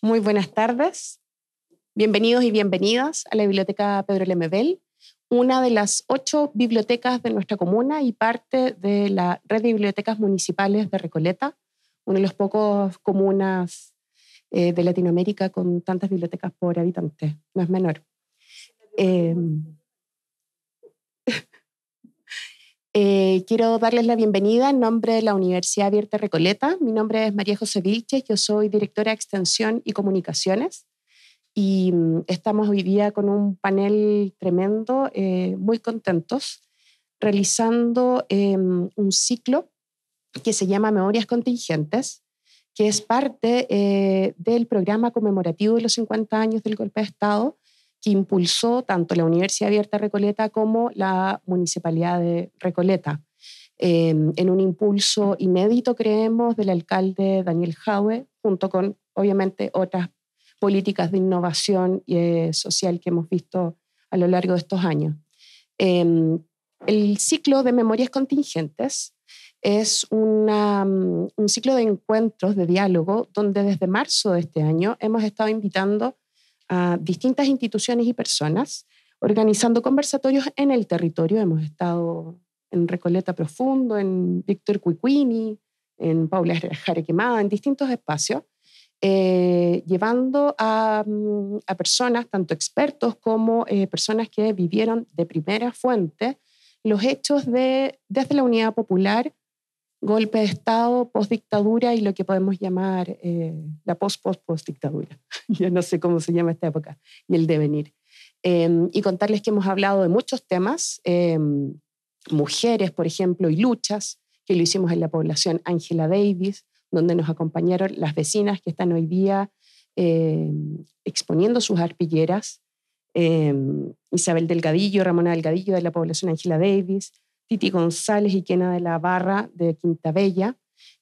Muy buenas tardes. Bienvenidos y bienvenidas a la Biblioteca Pedro Lemebel, una de las ocho bibliotecas de nuestra comuna y parte de la red de bibliotecas municipales de Recoleta, uno de los pocos comunas eh, de Latinoamérica con tantas bibliotecas por habitante. No es menor. Eh, quiero darles la bienvenida en nombre de la Universidad Abierta Recoleta. Mi nombre es María José Vilches, yo soy directora de Extensión y Comunicaciones y mm, estamos hoy día con un panel tremendo, eh, muy contentos, realizando em, un ciclo que se llama Memorias Contingentes, que es parte eh, del programa conmemorativo de los 50 años del golpe de Estado que impulsó tanto la Universidad Abierta Recoleta como la Municipalidad de Recoleta. Em, en un impulso inédito, creemos, del alcalde Daniel Jaue, junto con, obviamente, otras políticas de innovación y, eh, social que hemos visto a lo largo de estos años. Em, el ciclo de memorias contingentes es mm, un ciclo de encuentros, de diálogo, donde desde marzo de este año hemos estado invitando a distintas instituciones y personas organizando conversatorios en el territorio. Hemos estado en Recoleta Profundo, en Víctor Cuicuini, en Paula Jarequemada, en distintos espacios, eh, llevando mm, a, personas, tanto expertos como eh, personas que vivieron de primera fuente, los hechos de, desde la unidad popular golpe de Estado, postdictadura y lo que podemos llamar eh, la post-post-postdictadura. Yo no sé cómo se llama esta época y el devenir. Em, y contarles que hemos hablado de muchos temas, em, mujeres, por ejemplo, y luchas, que lo hicimos en la población Angela Davis, donde nos acompañaron las vecinas que están hoy día em, exponiendo sus arpilleras, Isabel Delgadillo, Ramona Delgadillo de la población Angela Davis, Titi González y Kena de la Barra de Quinta Bella,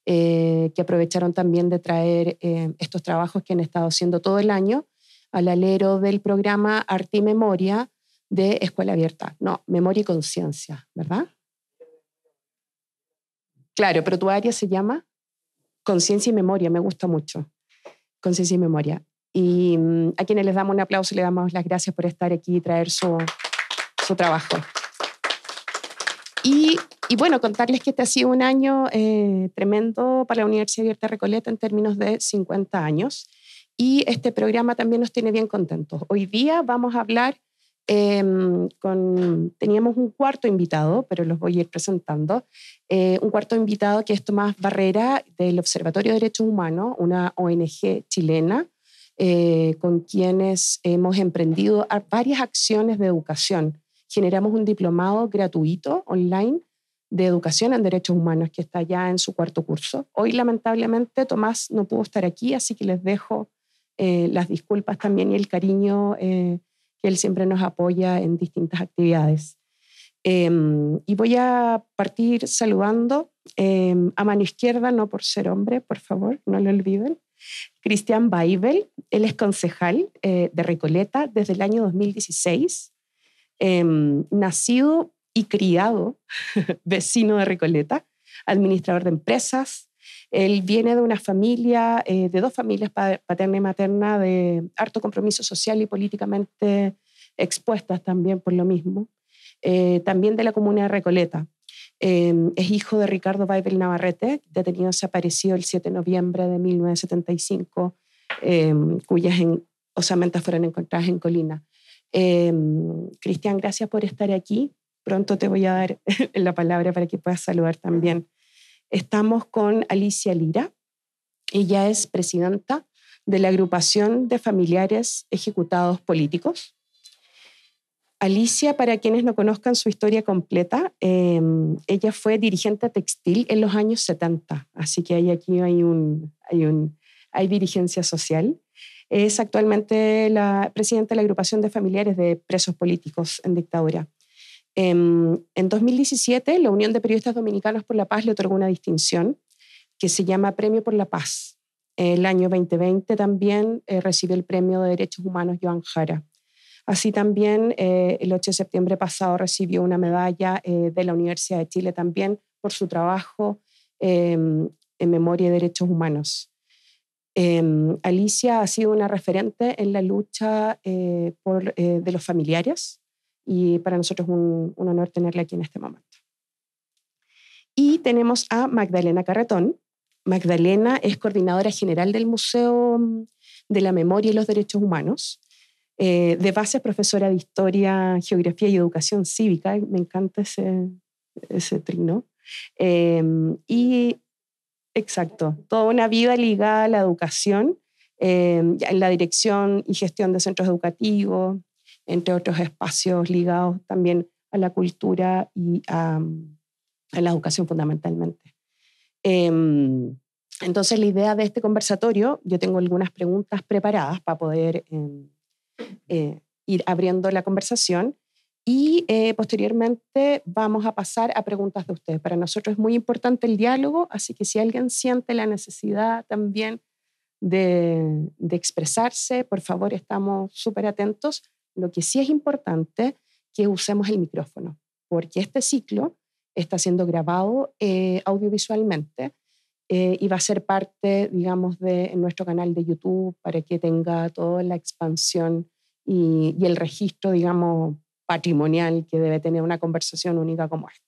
eh, que aprovecharon también de traer eh, estos trabajos que han estado haciendo todo el año al alero del programa Arte y Memoria de Escuela Abierta. No, Memoria y Conciencia, ¿verdad? Claro, pero tu área se llama Conciencia y Memoria, me gusta mucho. Conciencia y Memoria. Y mm, a quienes les damos un aplauso y les damos las gracias por estar aquí y traer su trabajo. Y, bueno, contarles que este ha sido un año eh, tremendo para la Universidad Abierta Recoleta en términos de 50 años. Y este programa también nos tiene bien contentos. Hoy día vamos a hablar em, con, teníamos un cuarto invitado, pero los voy a ir presentando, eh, un cuarto invitado que es Tomás Barrera del Observatorio de Derechos Humanos, una ONG chilena, eh, con quienes hemos emprendido varias acciones de educación generamos un diplomado gratuito online de educación en derechos humanos que está ya en su cuarto curso. Hoy lamentablemente Tomás no pudo estar aquí, así que les dejo eh, las disculpas también y el cariño eh, que él siempre nos apoya en distintas actividades. Em, y voy a partir saludando em, a mano izquierda, no por ser hombre, por favor, no lo olviden. Cristian Baibel, él es concejal eh, de Recoleta desde el año 2016 Em, nacido y criado vecino de Recoleta, administrador de empresas. Él viene de una familia, eh, de dos familias paterna y materna, de harto compromiso social y políticamente expuestas también por lo mismo. Eh, también de la comuna de Recoleta. Em, es hijo de Ricardo Baibel Navarrete, detenido desaparecido el 7 de noviembre de 1975, em, cuyas en, osamentas fueron encontradas en Colina. Eh, Cristian, gracias por estar aquí. Pronto te voy a dar la palabra para que puedas saludar también. Estamos con Alicia Lira. Ella es presidenta de la agrupación de familiares ejecutados políticos. Alicia, para quienes no conozcan su historia completa, em, ella fue dirigente textil en los años 70, así que hay aquí hay, un, un, hay dirigencia social. Es actualmente la presidenta de la agrupación de familiares de presos políticos en dictadura. Em, en 2017, la Unión de Periodistas Dominicanos por la Paz le otorgó una distinción que se llama Premio por la Paz. El año 2020 también eh, recibió el Premio de Derechos Humanos Joan Jara. Así también, eh, el 8 de septiembre pasado recibió una medalla eh, de la Universidad de Chile también por su trabajo em, en memoria de derechos humanos. Em, Alicia ha sido una referente en la lucha eh, eh, de los familiares y para nosotros es un, honor tenerla aquí en este momento. Y tenemos a Magdalena Carretón. Magdalena es coordinadora general del Museo mm, de la Memoria y los Derechos Humanos. Eh, de base es profesora de Historia, Geografía y Educación Cívica. Me encanta ese, ese trino. Em, y Exacto, toda una vida ligada a la educación, eh, en la dirección y gestión de centros educativos, entre otros espacios ligados también a la cultura y a, la educación fundamentalmente. Em, entonces, la idea de este conversatorio, yo tengo algunas preguntas preparadas para poder em, eh, ir abriendo la conversación. Y eh, posteriormente vamos a pasar a preguntas de ustedes. Para nosotros es muy importante el diálogo, así que si alguien siente la necesidad también de, expresarse, por favor, estamos súper atentos. Lo que sí es importante que usemos el micrófono, porque este ciclo está siendo grabado eh, audiovisualmente eh, y va a ser parte, digamos, de nuestro canal de YouTube para que tenga toda la expansión y el registro, digamos, patrimonial que debe tener una conversación única como esta.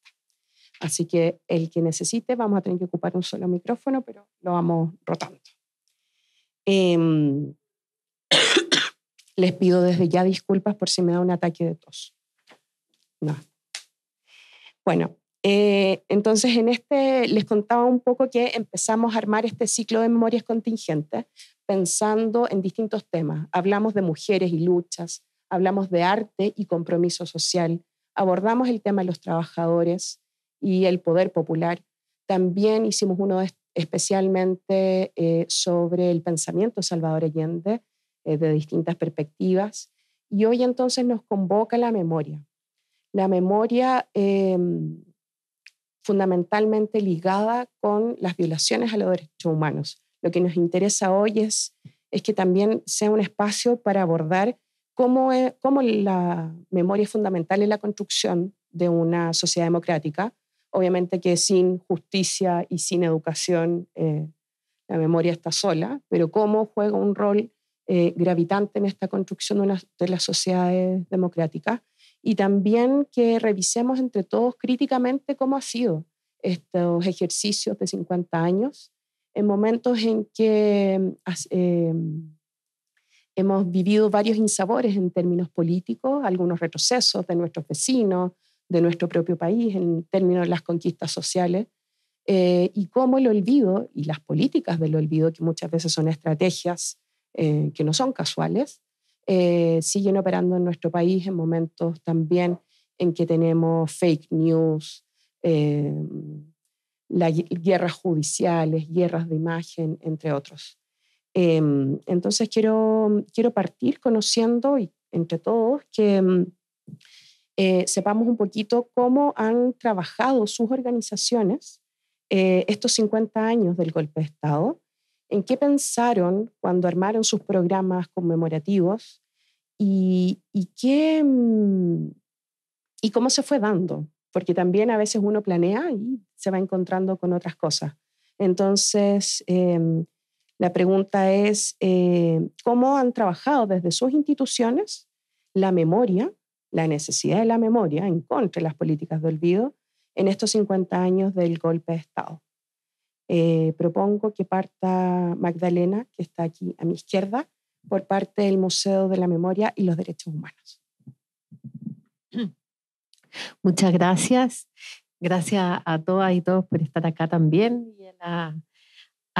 Así que el que necesite, vamos a tener que ocupar un solo micrófono, pero lo vamos rotando. Em, les pido desde ya disculpas por si me da un ataque de tos. Bueno, eh, entonces en este les contaba un poco que empezamos a armar este ciclo de memorias contingentes pensando en distintos temas. Hablamos de mujeres y luchas, hablamos de arte y compromiso social, abordamos el tema de los trabajadores y el poder popular. También hicimos uno especialmente eh, sobre el pensamiento Salvador Allende eh, de distintas perspectivas. Y hoy entonces nos convoca la memoria. La memoria em, fundamentalmente ligada con las violaciones a los derechos humanos. Lo que nos interesa hoy es, es que también sea un espacio para abordar cómo, es, cómo la memoria es fundamental en la construcción de una sociedad democrática. Obviamente que sin justicia y sin educación eh, la memoria está sola, pero cómo juega un rol eh, gravitante en esta construcción de, una, de las sociedades democráticas y también que revisemos entre todos críticamente cómo ha sido estos ejercicios de 50 años en momentos en que mm, em, Hemos vivido varios insabores en términos políticos, algunos retrocesos de nuestros vecinos, de nuestro propio país en términos de las conquistas sociales, eh, y cómo el olvido y las políticas del olvido, que muchas veces son estrategias eh, que no son casuales, eh, siguen operando en nuestro país en momentos también en que tenemos fake news, guerras judiciales, guerras de imagen, entre otros. Em, entonces quiero, quiero partir conociendo y entre todos que em, eh, sepamos un poquito cómo han trabajado sus organizaciones eh, estos 50 años del golpe de Estado, en qué pensaron cuando armaron sus programas conmemorativos y, qué, em, y cómo se fue dando, porque también a veces uno planea y se va encontrando con otras cosas. Entonces, la pregunta es, eh, ¿cómo han trabajado desde sus instituciones la memoria, la necesidad de la memoria en contra de las políticas de olvido en estos 50 años del golpe de Estado? Eh, propongo que parta Magdalena, que está aquí a mi izquierda, por parte del Museo de la Memoria y los Derechos Humanos. Muchas gracias. Gracias a todas y todos por estar acá también y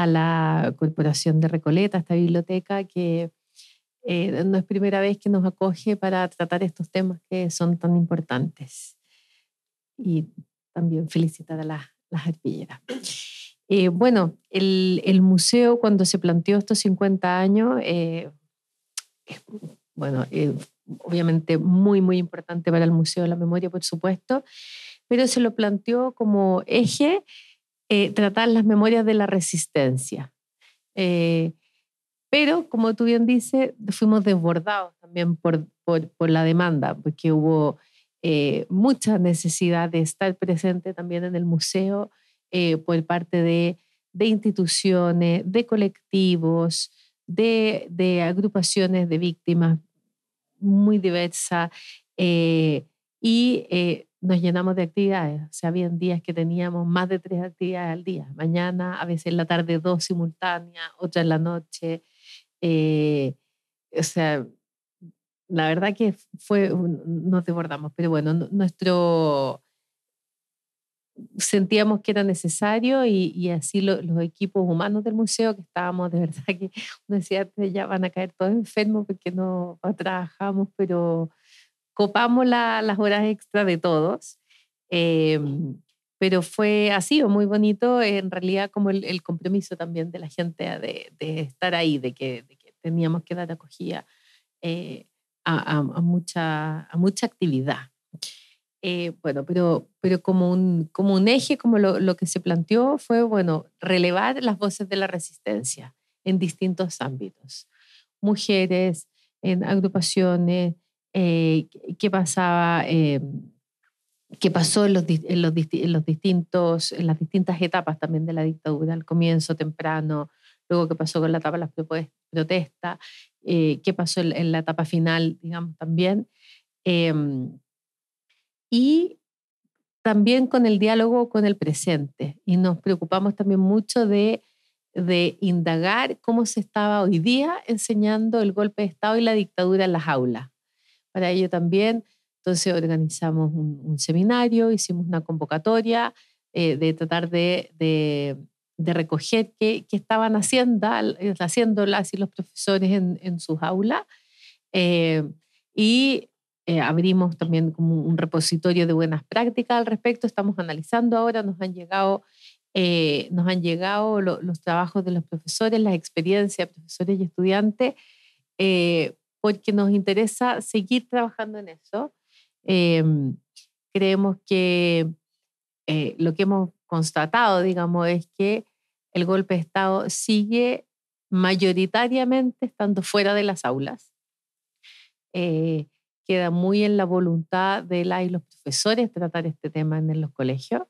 a la Corporación de Recoleta, esta biblioteca que eh, no es primera vez que nos acoge para tratar estos temas que son tan importantes. Y también felicitar a las, arpilleras. Eh, bueno, el, el, museo cuando se planteó estos 50 años, eh, bueno, obviamente muy, muy importante para el Museo de la Memoria, por supuesto, pero se lo planteó como eje eh, tratar las memorias de la resistencia. Eh, pero, como tú bien dices, fuimos desbordados también por, la demanda, porque hubo eh, mucha necesidad de estar presente también en el museo por parte de, instituciones, de colectivos, de, de, agrupaciones de víctimas muy diversas. y nos llenamos de actividades. O sea, había días que teníamos más de tres actividades al día. Mañana, a veces en la tarde dos simultáneas, otra en la noche. Eh, o sea, la verdad que fue, nos desbordamos, pero bueno, nuestro sentíamos que era necesario y, así los equipos humanos del museo que estábamos de verdad que decía ya van a caer todos enfermos porque no trabajamos pero copamos las horas extra de todos. Em, pero fue así, muy bonito, en realidad como el, compromiso también de la gente ah, de, estar ahí, de que, teníamos que dar acogida eh, a, mucha, actividad. Eh, bueno, pero, como, un, como eje, como lo, que se planteó fue, bueno, relevar las voces de la resistencia en distintos ámbitos, mujeres, en agrupaciones, eh, qué pasaba, eh, qué pasó en, los, distintos, en las distintas etapas también de la dictadura, al comienzo temprano, luego qué pasó con la etapa de las protestas, eh, qué pasó en, la etapa final, digamos, también. Em, y también con el diálogo con el presente. Y nos preocupamos también mucho de indagar cómo se estaba hoy día enseñando el golpe de Estado y la dictadura en las aulas para ello también. Entonces organizamos un, seminario, hicimos una convocatoria eh, de tratar de, recoger qué, estaban haciendo, las y los profesores en, sus aulas. Eh, y eh, abrimos también como un repositorio de buenas prácticas al respecto. Estamos analizando ahora, nos han llegado, nos han llegado los trabajos de los profesores, las experiencias de profesores y estudiantes porque nos interesa seguir trabajando en eso. Em, creemos que eh, lo que hemos constatado, digamos, es que el golpe de Estado sigue mayoritariamente estando fuera de las aulas. Eh, queda muy en la voluntad de la y los profesores tratar este tema en los colegios.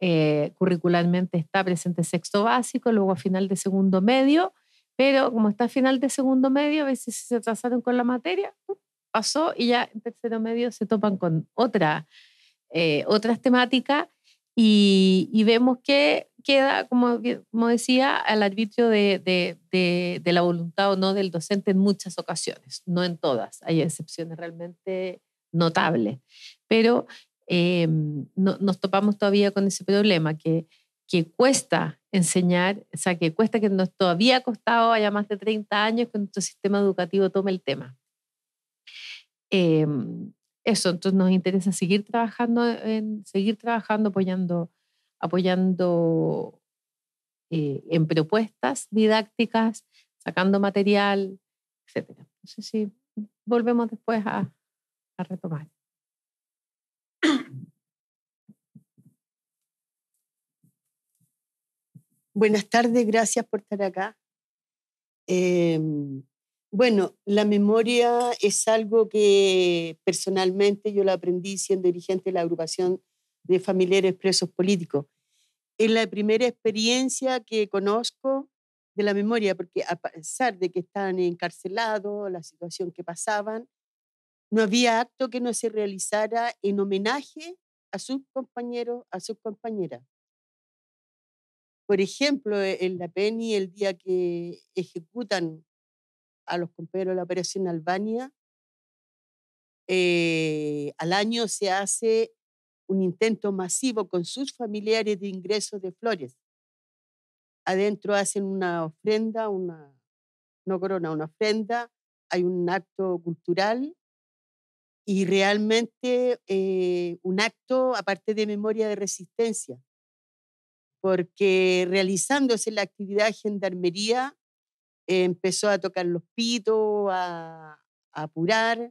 Eh, curricularmente está presente sexto básico, luego a final de segundo medio, pero como está final de segundo medio, a veces se atrasaron con la materia, pasó y ya en tercero medio se topan con otra, eh, otras temáticas y, vemos que queda, como, como decía, al arbitrio de, la voluntad o no del docente en muchas ocasiones, no en todas, hay excepciones realmente notables, pero em, no, nos topamos todavía con ese problema que que cuesta enseñar, o sea, que cuesta que nos todavía ha costado, haya más de 30 años que nuestro sistema educativo tome el tema. Em, eso, entonces nos interesa seguir trabajando, seguir trabajando, apoyando, apoyando eh, en propuestas didácticas, sacando material, etc. No sé si volvemos después a retomar. Buenas tardes, gracias por estar acá. Em, bueno, la memoria es algo que personalmente yo la aprendí siendo dirigente de la agrupación de familiares presos políticos. Es la primera experiencia que conozco de la memoria, porque a pesar de que estaban encarcelados, la situación que pasaban, no había acto que no se realizara en homenaje a sus compañeros, a sus compañeras. Por ejemplo, eh, en la PENI, el día que ejecutan a los compañeros de la Operación Albania, eh, al año se hace un intento masivo con sus familiares de ingreso de flores. Adentro hacen una ofrenda, una, no corona, una ofrenda, hay un acto cultural y realmente eh, un acto aparte de memoria de resistencia porque realizándose la actividad de gendarmería empezó a tocar los pitos, a, apurar.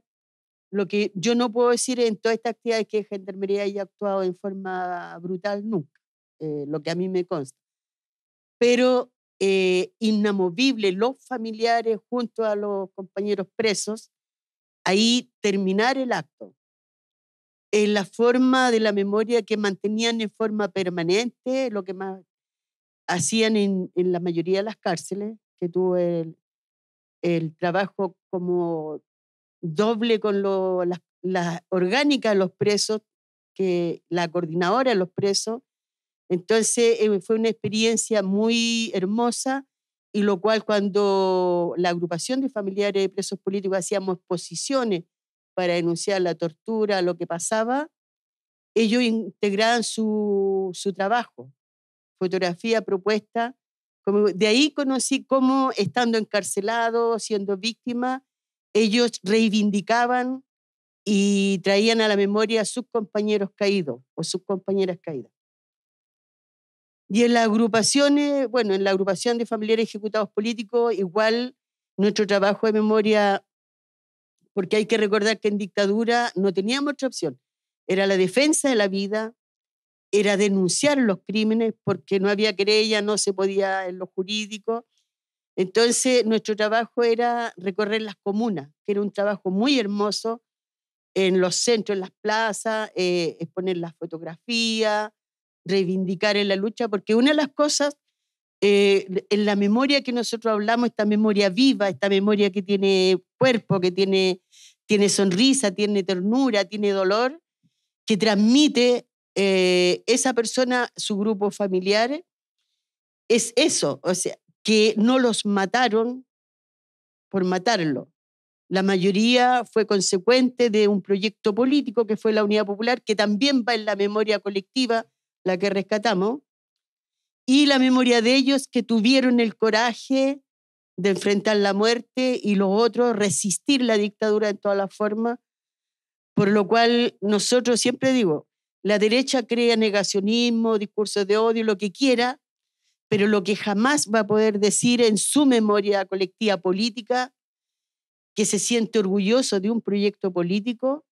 Lo que yo no puedo decir en toda esta actividad es que gendarmería haya actuado en forma brutal nunca, eh, lo que a mí me consta. Pero eh, inamovible los familiares junto a los compañeros presos, ahí terminar el acto, en la forma de la memoria que mantenían en forma permanente, lo que más hacían en, en la mayoría de las cárceles, que tuvo el, trabajo como doble con lo, las, orgánicas de los presos, que la coordinadora de los presos. Entonces eh, fue una experiencia muy hermosa y lo cual cuando la agrupación de familiares de presos políticos hacíamos exposiciones para denunciar la tortura, lo que pasaba, ellos integraban su, trabajo, fotografía, propuesta. de ahí conocí cómo, estando encarcelado, siendo víctima, ellos reivindicaban y traían a la memoria a sus compañeros caídos o sus compañeras caídas. Y en las agrupaciones, bueno, en la agrupación de familiares ejecutados políticos, igual nuestro trabajo de memoria porque hay que recordar que en dictadura no teníamos otra opción. Era la defensa de la vida, era denunciar los crímenes, porque no había querella, no se podía en lo jurídico. Entonces, nuestro trabajo era recorrer las comunas, que era un trabajo muy hermoso, en los centros, en las plazas, eh, exponer las fotografías, reivindicar en la lucha, porque una de las cosas, eh, en la memoria que nosotros hablamos, esta memoria viva, esta memoria que tiene cuerpo, que tiene tiene sonrisa, tiene ternura, tiene dolor, que transmite eh, esa persona, su grupo familiar, es eso, o sea, que no los mataron por matarlo. La mayoría fue consecuente de un proyecto político que fue la Unidad Popular, que también va en la memoria colectiva, la que rescatamos, y la memoria de ellos que tuvieron el coraje de enfrentar la muerte y lo otros resistir la dictadura en todas las formas. Por lo cual nosotros siempre digo, la derecha crea negacionismo, discursos de odio, lo que quiera, pero lo que jamás va a poder decir en su memoria colectiva política, que se siente orgulloso de un proyecto político,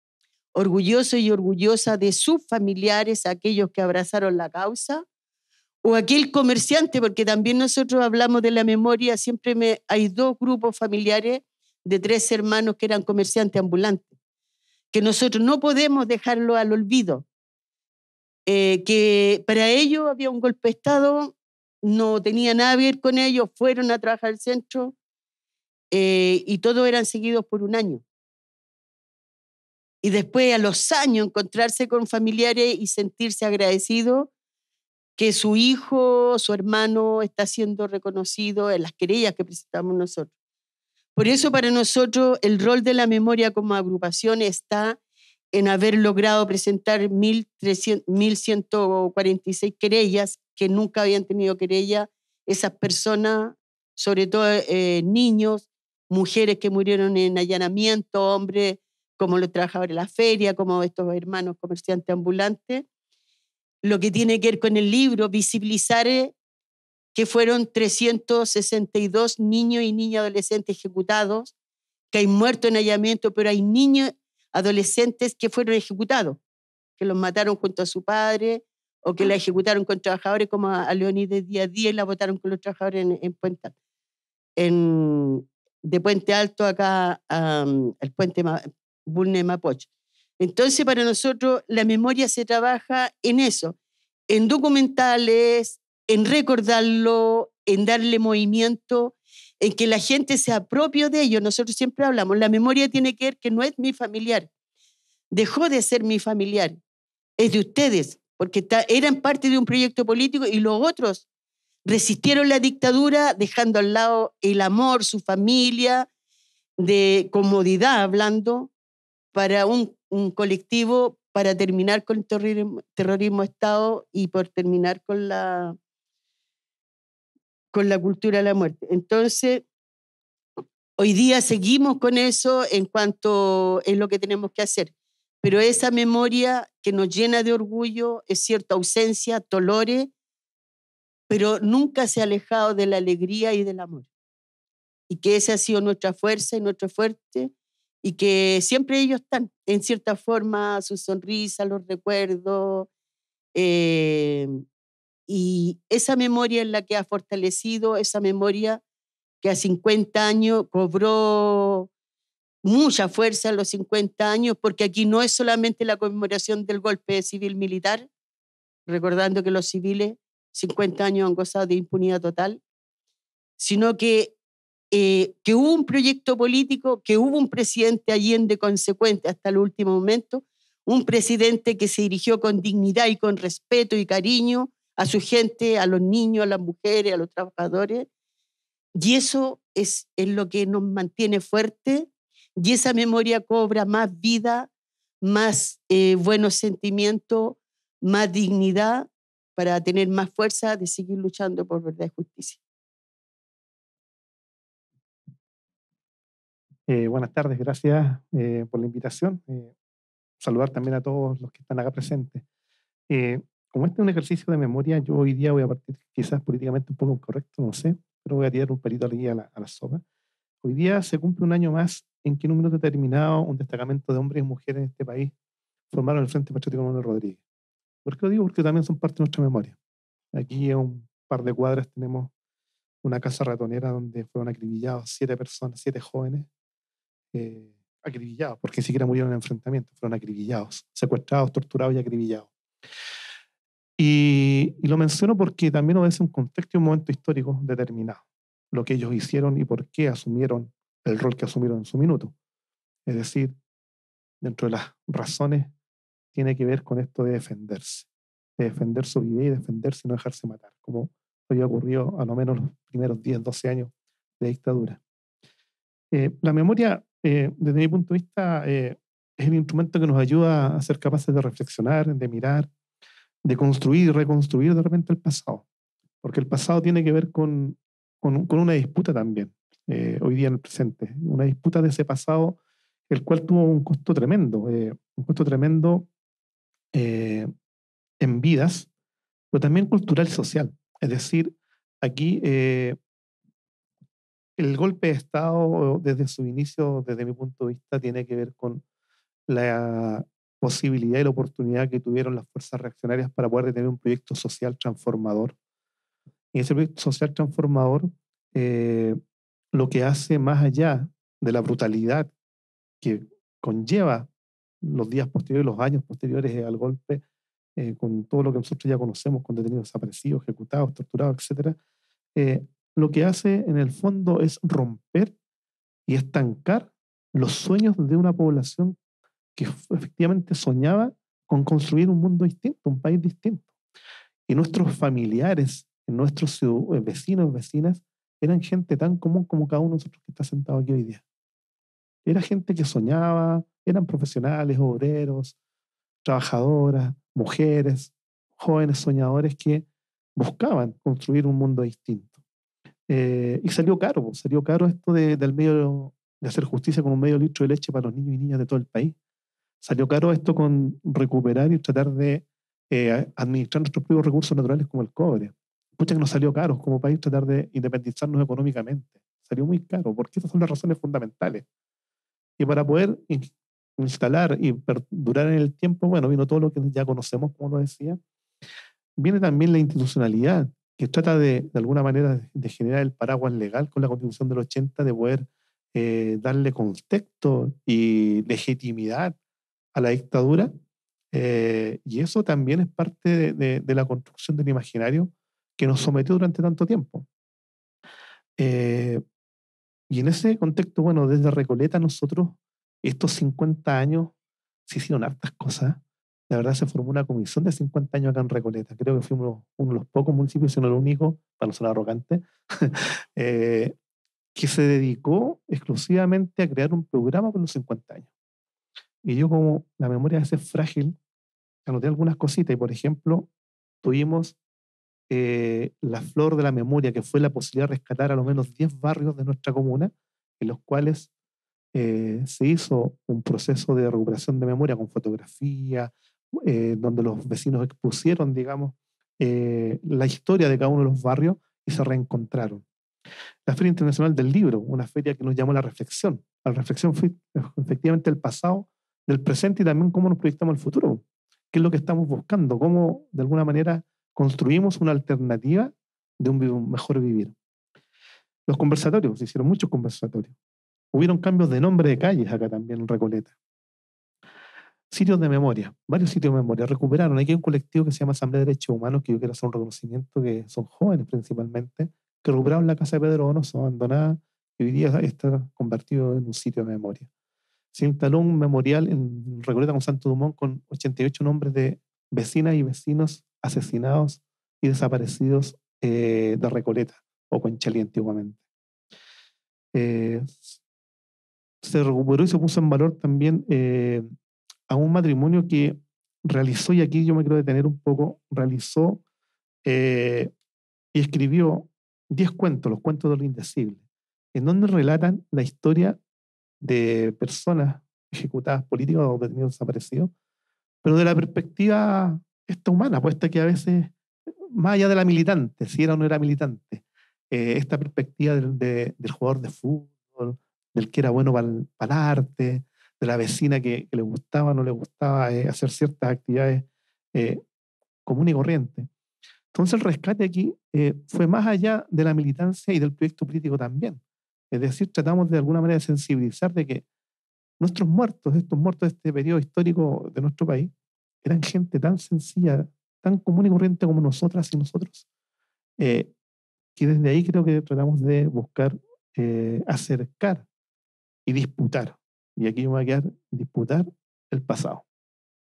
orgulloso y orgullosa de sus familiares, aquellos que abrazaron la causa, o aquel comerciante, porque también nosotros hablamos de la memoria, siempre me, hay dos grupos familiares de tres hermanos que eran comerciantes ambulantes, que nosotros no podemos dejarlo al olvido, eh, que para ellos había un golpe de Estado, no tenía nada que ver con ellos, fueron a trabajar al centro eh, y todos eran seguidos por un año. Y después a los años encontrarse con familiares y sentirse agradecidos que su hijo, su hermano está siendo reconocido en las querellas que presentamos nosotros. Por eso para nosotros el rol de la memoria como agrupación está en haber logrado presentar 1.146 querellas que nunca habían tenido querella esas personas, sobre todo eh, niños, mujeres que murieron en allanamiento, hombres como los trabajadores de la feria, como estos hermanos comerciantes ambulantes lo que tiene que ver con el libro, visibilizar eh, que fueron 362 niños y niñas adolescentes ejecutados, que hay muertos en hallamiento, pero hay niños adolescentes que fueron ejecutados, que los mataron junto a su padre o que la ejecutaron con trabajadores, como a Leonides Díaz Díaz, la votaron con los trabajadores en, en Puente, en, de Puente Alto acá el puente Ma, Bulne entonces, para nosotros, la memoria se trabaja en eso, en documentales, en recordarlo, en darle movimiento, en que la gente sea apropie de ello. Nosotros siempre hablamos, la memoria tiene que ver que no es mi familiar, dejó de ser mi familiar, es de ustedes, porque eran parte de un proyecto político y los otros resistieron la dictadura dejando al lado el amor, su familia, de comodidad hablando, para un, colectivo para terminar con el terrorismo, Estado y por terminar con la, con la cultura de la muerte. Entonces, hoy día seguimos con eso en cuanto es lo que tenemos que hacer. Pero esa memoria que nos llena de orgullo, es cierta ausencia, dolores, pero nunca se ha alejado de la alegría y del amor. Y que esa ha sido nuestra fuerza y nuestro fuerte y que siempre ellos están, en cierta forma, su sonrisa, los recuerdos. Eh, y esa memoria es la que ha fortalecido, esa memoria que a 50 años cobró mucha fuerza a los 50 años, porque aquí no es solamente la conmemoración del golpe civil-militar, recordando que los civiles 50 años han gozado de impunidad total, sino que eh, que hubo un proyecto político, que hubo un presidente Allende consecuente hasta el último momento, un presidente que se dirigió con dignidad y con respeto y cariño a su gente, a los niños, a las mujeres, a los trabajadores. Y eso es, es lo que nos mantiene fuerte y esa memoria cobra más vida, más eh, buenos sentimientos, más dignidad para tener más fuerza de seguir luchando por verdad y justicia. Eh, buenas tardes, gracias eh, por la invitación. Eh, saludar también a todos los que están acá presentes. como este es un ejercicio de memoria, yo hoy día voy a partir quizás políticamente un poco incorrecto, no sé, pero voy a tirar un pelito al a la, a la sopa. Hoy día se cumple un año más en que en un minuto determinado un destacamento de hombres y mujeres en este país formaron el Frente Patriótico Manuel Rodríguez. ¿Por qué lo digo? Porque también son parte de nuestra memoria. Aquí en un par de cuadras tenemos una casa ratonera donde fueron acribillados siete personas, siete jóvenes, eh, acribillados, porque ni siquiera murieron en enfrentamiento, fueron acribillados, secuestrados, torturados y acribillados. Y, lo menciono porque también obedece un contexto y un momento histórico determinado, lo que ellos hicieron y por qué asumieron el rol que asumieron en su minuto. Es decir, dentro de las razones tiene que ver con esto de defenderse, de defender su vida y defenderse y no dejarse matar, como había ocurrido a lo menos los primeros 10, 12 años de dictadura. Eh, la memoria eh, desde mi punto de vista, eh, es el instrumento que nos ayuda a ser capaces de reflexionar, de mirar, de construir y reconstruir de repente el pasado. Porque el pasado tiene que ver con, con, una disputa también, eh, hoy día en el presente. Una disputa de ese pasado, el cual tuvo un costo tremendo, un costo tremendo en vidas, pero también cultural y social. Es decir, aquí el golpe de Estado, desde su inicio, desde mi punto de vista, tiene que ver con la posibilidad y la oportunidad que tuvieron las fuerzas reaccionarias para poder tener un proyecto social transformador. Y ese proyecto social transformador eh, lo que hace más allá de la brutalidad que conlleva los días posteriores, los años posteriores al golpe, eh, con todo lo que nosotros ya conocemos, con detenidos desaparecidos, ejecutados, torturados, etcétera eh, lo que hace en el fondo es romper y estancar los sueños de una población que efectivamente soñaba con construir un mundo distinto, un país distinto. Y nuestros familiares, nuestros eh, vecinos, vecinas, eran gente tan común como cada uno de nosotros que está sentado aquí hoy día. Era gente que soñaba, eran profesionales, obreros, trabajadoras, mujeres, jóvenes soñadores que buscaban construir un mundo distinto. Eh, y salió caro, salió caro esto de, del medio, de hacer justicia con un medio litro de leche para los niños y niñas de todo el país. Salió caro esto con recuperar y tratar de eh, administrar nuestros propios recursos naturales como el cobre. Pucha que nos salió caro como país tratar de independizarnos económicamente. Salió muy caro, porque esas son las razones fundamentales. Y para poder instalar y perdurar en el tiempo, bueno, vino todo lo que ya conocemos, como lo decía. Viene también la institucionalidad, que trata de, de alguna manera, de generar el paraguas legal con la Constitución del 80, de poder eh, darle contexto y legitimidad a la dictadura. Eh, y eso también es parte de, la construcción del imaginario que nos sometió durante tanto tiempo. Eh, y en ese contexto, bueno, desde Recoleta nosotros, estos 50 años, se hicieron hartas cosas la verdad se formó una comisión de 50 años acá en Recoleta. Creo que fuimos uno de los pocos municipios, si no el único, para no ser arrogante, eh, que se dedicó exclusivamente a crear un programa por los 50 años. Y yo como la memoria a veces es frágil, anoté algunas cositas y por ejemplo tuvimos eh, la flor de la memoria, que fue la posibilidad de rescatar a lo menos 10 barrios de nuestra comuna, en los cuales eh, se hizo un proceso de recuperación de memoria con fotografía, eh, donde los vecinos expusieron, digamos, eh, la historia de cada uno de los barrios y se reencontraron. La Feria Internacional del Libro, una feria que nos llamó a la reflexión. la reflexión fue efectivamente el pasado, del presente y también cómo nos proyectamos el futuro. ¿Qué es lo que estamos buscando? ¿Cómo, de alguna manera, construimos una alternativa de un mejor vivir? Los conversatorios, se hicieron muchos conversatorios. Hubieron cambios de nombre de calles acá también en Recoleta sitios de memoria, varios sitios de memoria, recuperaron. Aquí hay un colectivo que se llama Asamblea de Derechos Humanos, que yo quiero hacer un reconocimiento, que son jóvenes principalmente, que recuperaron la casa de Pedro Donoso abandonada y hoy día está convertido en un sitio de memoria. Se instaló un memorial en Recoleta con Santo Dumont con 88 nombres de vecinas y vecinos asesinados y desaparecidos eh, de Recoleta o Conchalí antiguamente. Eh, se recuperó y se puso en valor también eh, a un matrimonio que realizó, y aquí yo me quiero detener un poco, realizó eh, y escribió 10 cuentos, los cuentos de lo indecible, en donde relatan la historia de personas ejecutadas políticas o detenidos desaparecidos, pero de la perspectiva esta humana, puesto que a veces, más allá de la militante, si era o no era militante, eh, esta perspectiva del, jugador de fútbol, del que era bueno para arte, de la vecina que, le gustaba, no le gustaba eh, hacer ciertas actividades eh, comunes y corriente. Entonces el rescate aquí eh, fue más allá de la militancia y del proyecto político también. Es decir, tratamos de alguna manera de sensibilizar de que nuestros muertos, estos muertos de este periodo histórico de nuestro país, eran gente tan sencilla, tan común y corriente como nosotras y nosotros, Y que desde ahí creo que tratamos de buscar acercar y disputar y aquí me va a quedar disputar el pasado.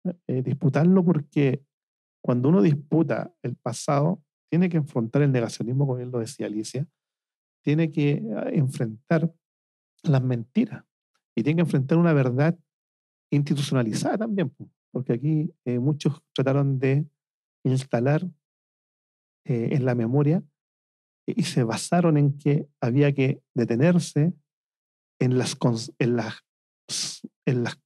Eh, eh, disputarlo porque cuando uno disputa el pasado, tiene que enfrentar el negacionismo, como él lo decía Alicia, tiene que ah, enfrentar las mentiras y tiene que enfrentar una verdad institucionalizada también, porque aquí eh, muchos trataron de instalar en la memoria y se basaron en que había que detenerse en las en las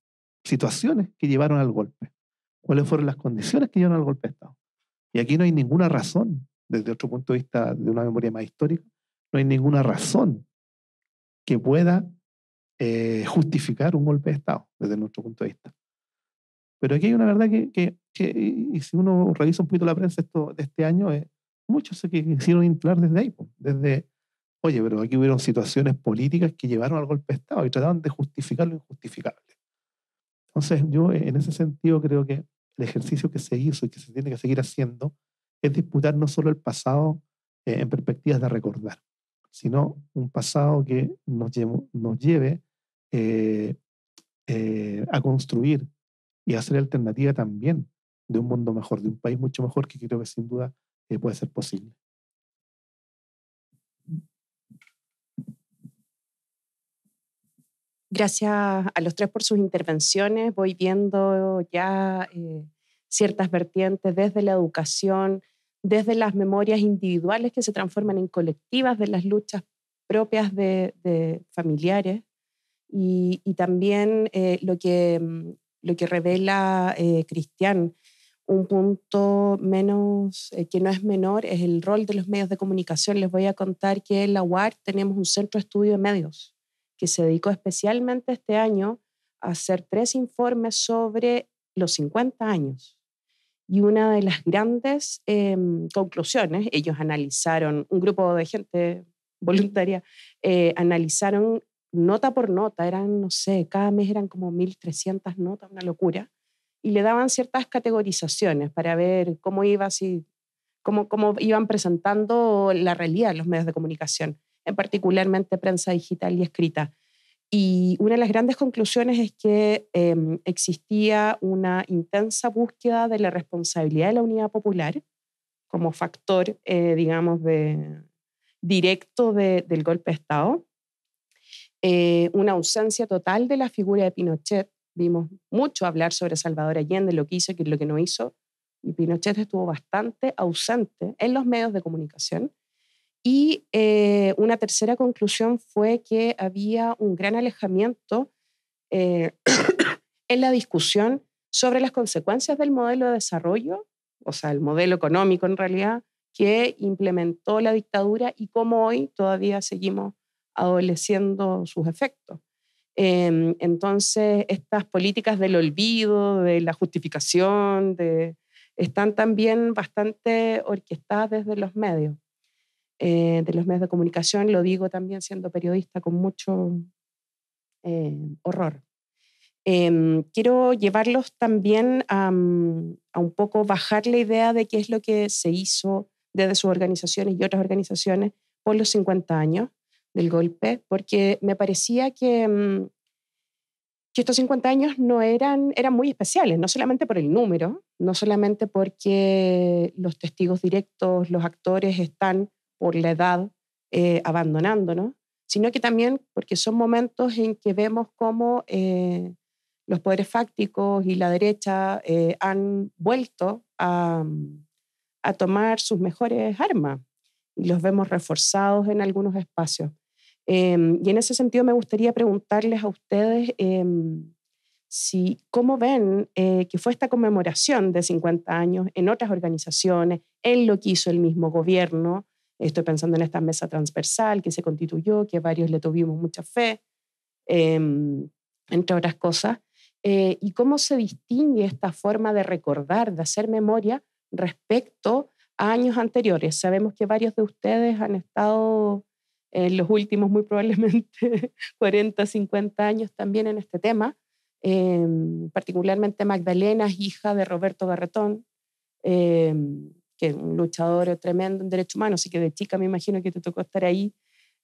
situaciones que llevaron al golpe, cuáles fueron las condiciones que llevaron al golpe de Estado. Y aquí no hay ninguna razón, desde otro punto de vista de una memoria más histórica, no hay ninguna razón que pueda eh, justificar un golpe de Estado desde nuestro punto de vista. Pero aquí hay una verdad que, que, que y si uno revisa un poquito la prensa esto, de este año, es eh, muchos se quisieron instalar desde ahí, desde Oye, pero aquí hubieron situaciones políticas que llevaron al golpe de Estado y trataban de justificar lo injustificable. Entonces, yo eh, en ese sentido creo que el ejercicio que se hizo y que se tiene que seguir haciendo es disputar no solo el pasado eh, en perspectivas de recordar, sino un pasado que nos, lleve eh, a construir y a hacer alternativa también de un mundo mejor, de un país mucho mejor que creo que sin duda puede ser posible. Gracias a los tres por sus intervenciones. Voy viendo ya eh, ciertas vertientes desde la educación, desde las memorias individuales que se transforman en colectivas, de las luchas propias de, familiares y, también eh, lo, que, mm, lo que revela eh, Cristian. Un punto menos, eh, que no es menor es el rol de los medios de comunicación. Les voy a contar que en la UAR tenemos un centro de estudio de medios que se dedicó especialmente este año a hacer tres informes sobre los 50 años. Y una de las grandes em, conclusiones, ellos analizaron, un grupo de gente voluntaria, eh, analizaron nota por nota, eran, no sé, cada mes eran como 1.300 notas, una locura, y le daban ciertas categorizaciones para ver cómo iba, cómo, cómo iban presentando la realidad en los medios de comunicación particularmente prensa digital y escrita. Y una de las grandes conclusiones es que em, existía una intensa búsqueda de la responsabilidad de la unidad popular como factor, eh, digamos, de, directo del golpe de Estado. Eh, una ausencia total de la figura de Pinochet. Vimos mucho hablar sobre Salvador Allende, lo que hizo y lo que no hizo. Y Pinochet estuvo bastante ausente en los medios de comunicación y eh, una tercera conclusión fue que había un gran alejamiento eh, en la discusión sobre las consecuencias del modelo de desarrollo, o sea, el modelo económico en realidad, que implementó la dictadura y cómo hoy todavía seguimos adoleciendo sus efectos. Em, entonces, estas políticas del olvido, de la justificación, están también bastante orquestadas desde los medios. Eh, de los medios de comunicación, lo digo también siendo periodista con mucho eh, horror. Em, quiero llevarlos también mm, a, un poco bajar la idea de qué es lo que se hizo desde sus organizaciones y otras organizaciones por los 50 años del golpe, porque me parecía que, mm, estos 50 años no eran, eran muy especiales, no solamente por el número, no solamente porque los testigos directos, los actores están por la edad eh, abandonándonos, sino que también porque son momentos en que vemos cómo eh, los poderes fácticos y la derecha eh, han vuelto a, mm, a, tomar sus mejores armas y los vemos reforzados en algunos espacios. Em, y en ese sentido me gustaría preguntarles a ustedes em, si, cómo ven eh, que fue esta conmemoración de 50 años en otras organizaciones, en lo que hizo el mismo gobierno, Estoy pensando en esta mesa transversal que se constituyó, que varios le tuvimos mucha fe, em, entre otras cosas. Eh, y cómo se distingue esta forma de recordar, de hacer memoria respecto a años anteriores. Sabemos que varios de ustedes han estado en los últimos, muy probablemente 40, 50 años también en este tema, em, particularmente Magdalena, hija de Roberto Barretón. Em, que es un luchador tremendo en derechos humanos, así que de chica me imagino que te tocó estar ahí.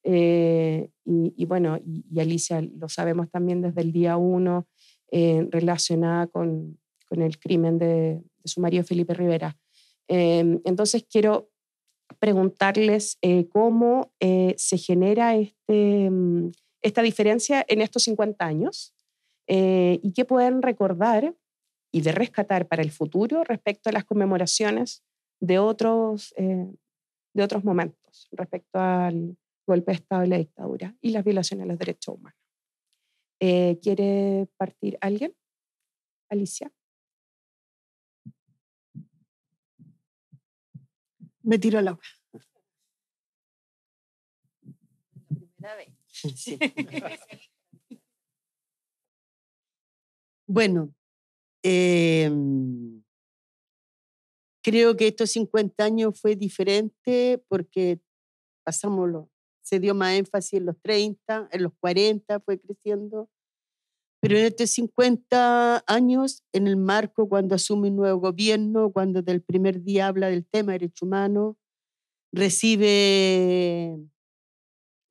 Eh, y, bueno, y, Alicia lo sabemos también desde el día uno, eh, relacionada con, con, el crimen de, su marido Felipe Rivera. Eh, entonces quiero preguntarles cómo se genera este, mm, esta diferencia en estos 50 años y qué pueden recordar y de rescatar para el futuro respecto a las conmemoraciones de otros, eh, de otros momentos respecto al golpe de Estado y la dictadura y las violaciones a los derechos humanos. Eh, ¿Quiere partir alguien? Alicia. Me tiro al agua. La primera vez. bueno, em, Creo que estos 50 años fue diferente porque pasamos se dio más énfasis en los 30, en los 40 fue creciendo. Pero en estos 50 años, en el marco cuando asume un nuevo gobierno, cuando del primer día habla del tema de derechos humanos, recibe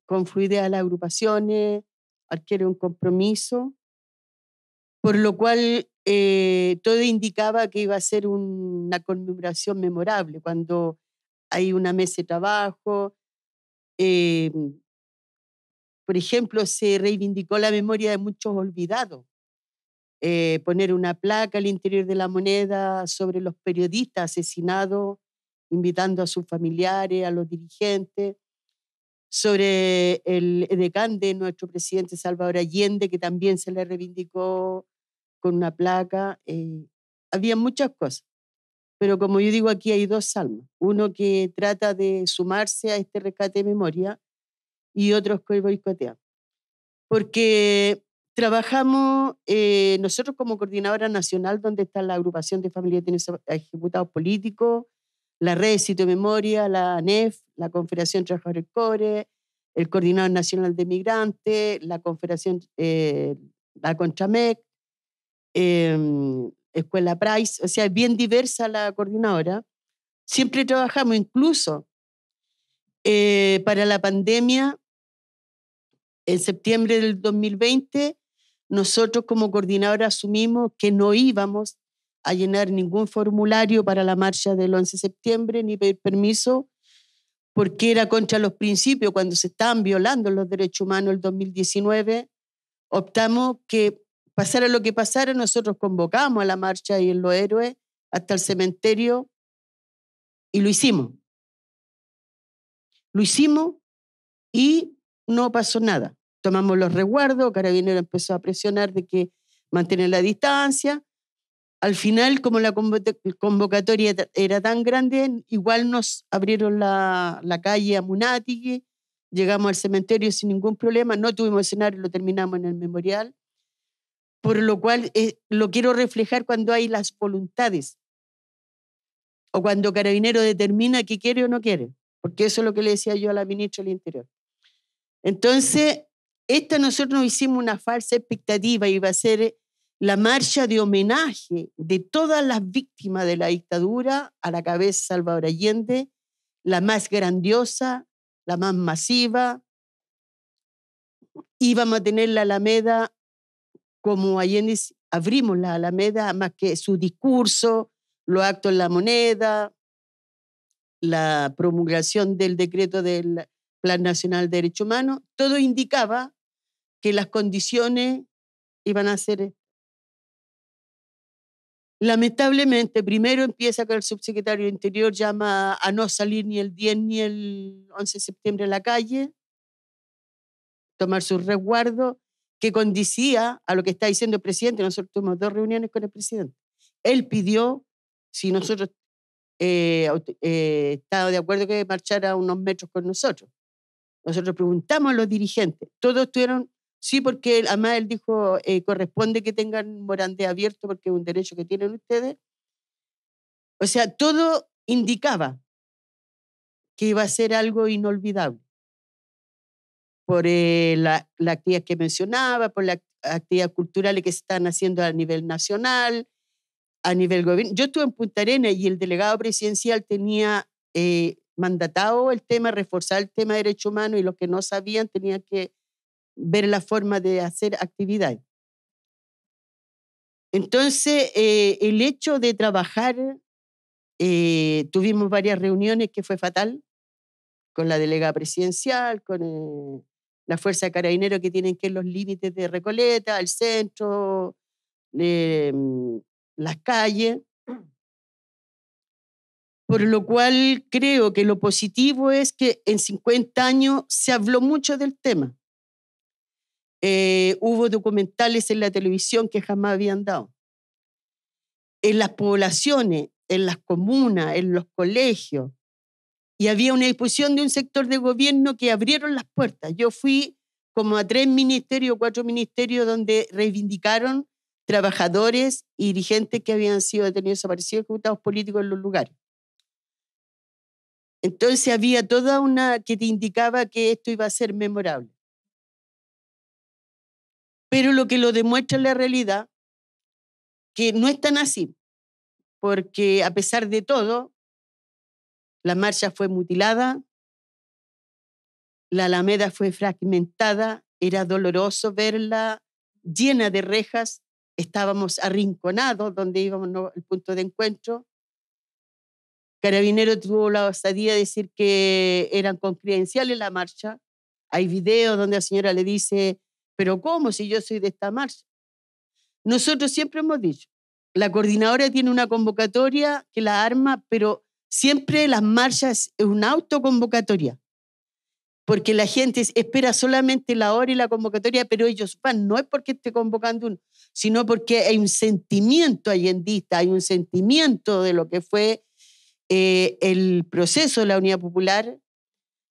con fluidez a las agrupaciones, adquiere un compromiso por lo cual eh, todo indicaba que iba a ser una conmemoración memorable, cuando hay una mesa de trabajo. Em, por ejemplo, se reivindicó la memoria de muchos olvidados. Eh, poner una placa al interior de la moneda sobre los periodistas asesinados, invitando a sus familiares, a los dirigentes, sobre el decán de nuestro presidente Salvador Allende, que también se le reivindicó con una placa. Eh, había muchas cosas. Pero como yo digo, aquí hay dos almas Uno que trata de sumarse a este rescate de memoria y otros que boicotean. Porque trabajamos eh, nosotros como coordinadora nacional, donde está la agrupación de familias de ejecutados políticos, la red de sitio de memoria, la ANEF, la Confederación de Trabajadores Core, el Coordinador Nacional de Migrantes, la Confederación, eh, la Contramec, Em, escuela Price, o sea, es bien diversa la coordinadora. Siempre trabajamos, incluso eh, para la pandemia, en septiembre del 2020, nosotros como coordinadora asumimos que no íbamos a llenar ningún formulario para la marcha del 11 de septiembre ni pedir permiso porque era contra los principios cuando se estaban violando los derechos humanos el 2019, optamos que Pasara lo que pasara, nosotros convocamos a la marcha y en los héroes hasta el cementerio y lo hicimos. Lo hicimos y no pasó nada. Tomamos los resguardos, Carabinero empezó a presionar de que mantener la distancia. Al final, como la convocatoria era tan grande, igual nos abrieron la, calle a llegamos al cementerio sin ningún problema, no tuvimos escenario, lo terminamos en el memorial por lo cual eh, lo quiero reflejar cuando hay las voluntades o cuando Carabinero determina que quiere o no quiere, porque eso es lo que le decía yo a la ministra del Interior. Entonces, esta nosotros nos hicimos una falsa expectativa y a ser eh, la marcha de homenaje de todas las víctimas de la dictadura a la cabeza Salvador Allende, la más grandiosa, la más masiva. Íbamos a tener la Alameda como ayer abrimos la Alameda, más que su discurso, los actos en la moneda, la promulgación del decreto del Plan Nacional de Derechos Humanos, todo indicaba que las condiciones iban a ser... Lamentablemente, primero empieza que el subsecretario de Interior llama a no salir ni el 10 ni el 11 de septiembre a la calle, tomar sus resguardo que condicía a lo que está diciendo el presidente. Nosotros tuvimos dos reuniones con el presidente. Él pidió, si nosotros eh, eh estábamos de acuerdo que marchara unos metros con nosotros. Nosotros preguntamos a los dirigentes. Todos tuvieron, sí, porque además él dijo, eh, corresponde que tengan morandé abierto porque es un derecho que tienen ustedes. O sea, todo indicaba que iba a ser algo inolvidable por eh, la, actividad que mencionaba, por las actividades culturales que se están haciendo a nivel nacional, a nivel gobierno. Yo estuve en Punta Arenas y el delegado presidencial tenía eh, mandatado el tema, reforzar el tema de derechos humanos y los que no sabían tenían que ver la forma de hacer actividad. Entonces, eh, el hecho de trabajar, tuvimos varias reuniones que fue fatal, con la delegada presidencial, con, el, la fuerza de carabineros que tienen que ir los límites de Recoleta, el centro, eh, mm, las calles. Por lo cual creo que lo positivo es que en 50 años se habló mucho del tema. Eh, hubo documentales en la televisión que jamás habían dado. En las poblaciones, en las comunas, en los colegios, y había una disposición de un sector de gobierno que abrieron las puertas. Yo fui como a tres ministerios, cuatro ministerios donde reivindicaron trabajadores y dirigentes que habían sido detenidos, desaparecidos, ejecutados políticos en los lugares. Entonces había toda una que te indicaba que esto iba a ser memorable. Pero lo que lo demuestra la realidad, que no es tan así, porque a pesar de todo, la marcha fue mutilada, la alameda fue fragmentada, era doloroso verla llena de rejas, estábamos arrinconados donde íbamos al punto de encuentro. Carabinero tuvo la osadía de decir que eran con la marcha. Hay videos donde la señora le dice, pero ¿cómo si yo soy de esta marcha? Nosotros siempre hemos dicho, la coordinadora tiene una convocatoria que la arma, pero Siempre las marchas es una autoconvocatoria, porque la gente espera solamente la hora y la convocatoria, pero ellos van, no es porque esté convocando uno, sino porque hay un sentimiento allendista, hay un sentimiento de lo que fue eh, el proceso de la Unidad Popular,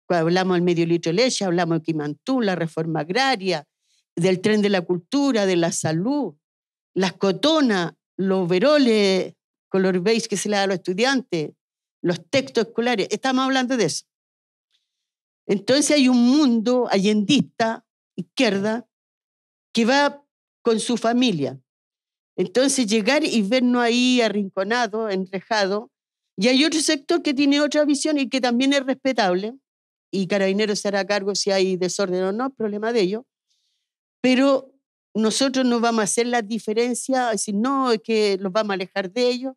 cuando hablamos del medio litro de leche, hablamos de Quimantú, la reforma agraria, del tren de la cultura, de la salud, las cotonas, los veroles color beige que se le da a los estudiantes, los textos escolares, estamos hablando de eso. Entonces hay un mundo allendista, izquierda, que va con su familia. Entonces llegar y vernos ahí arrinconado enrejado y hay otro sector que tiene otra visión y que también es respetable, y Carabineros se hará cargo si hay desorden o no, problema de ellos, pero nosotros no vamos a hacer la diferencia, decir, no, es que los vamos a alejar de ellos,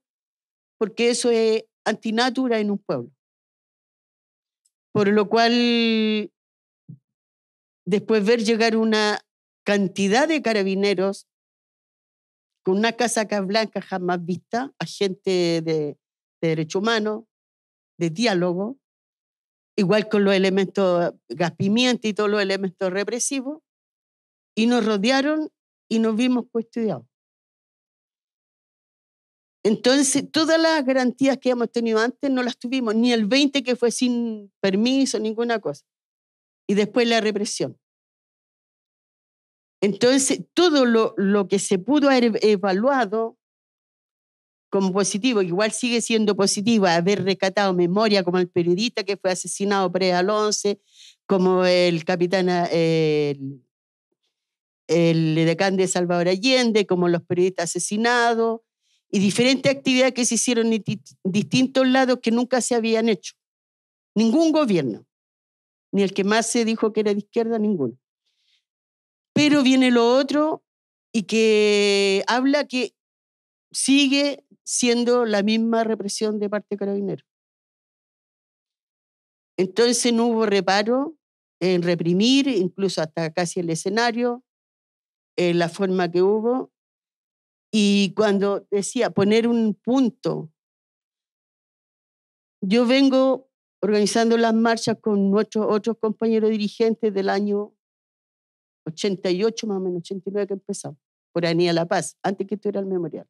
porque eso es antinatura en un pueblo. Por lo cual, después ver llegar una cantidad de carabineros con una casaca blanca jamás vista, agente de, de derechos humanos, de diálogo, igual con los elementos gas y todos los elementos represivos, y nos rodearon y nos vimos cuestionados. Entonces, todas las garantías que hemos tenido antes no las tuvimos, ni el 20 que fue sin permiso, ninguna cosa. Y después la represión. Entonces, todo lo, lo que se pudo haber evaluado como positivo, igual sigue siendo positivo haber rescatado memoria como el periodista que fue asesinado pre al 11, como el capitán, eh, el, el de Salvador Allende, como los periodistas asesinados, y diferentes actividades que se hicieron en distintos lados que nunca se habían hecho. Ningún gobierno, ni el que más se dijo que era de izquierda, ninguno. Pero viene lo otro y que habla que sigue siendo la misma represión de parte carabinero Entonces no hubo reparo en reprimir, incluso hasta casi el escenario, la forma que hubo, y cuando decía poner un punto, yo vengo organizando las marchas con nuestros otros compañeros dirigentes del año 88, más o menos 89 que empezamos, por Avenida La Paz, antes que esto era el memorial.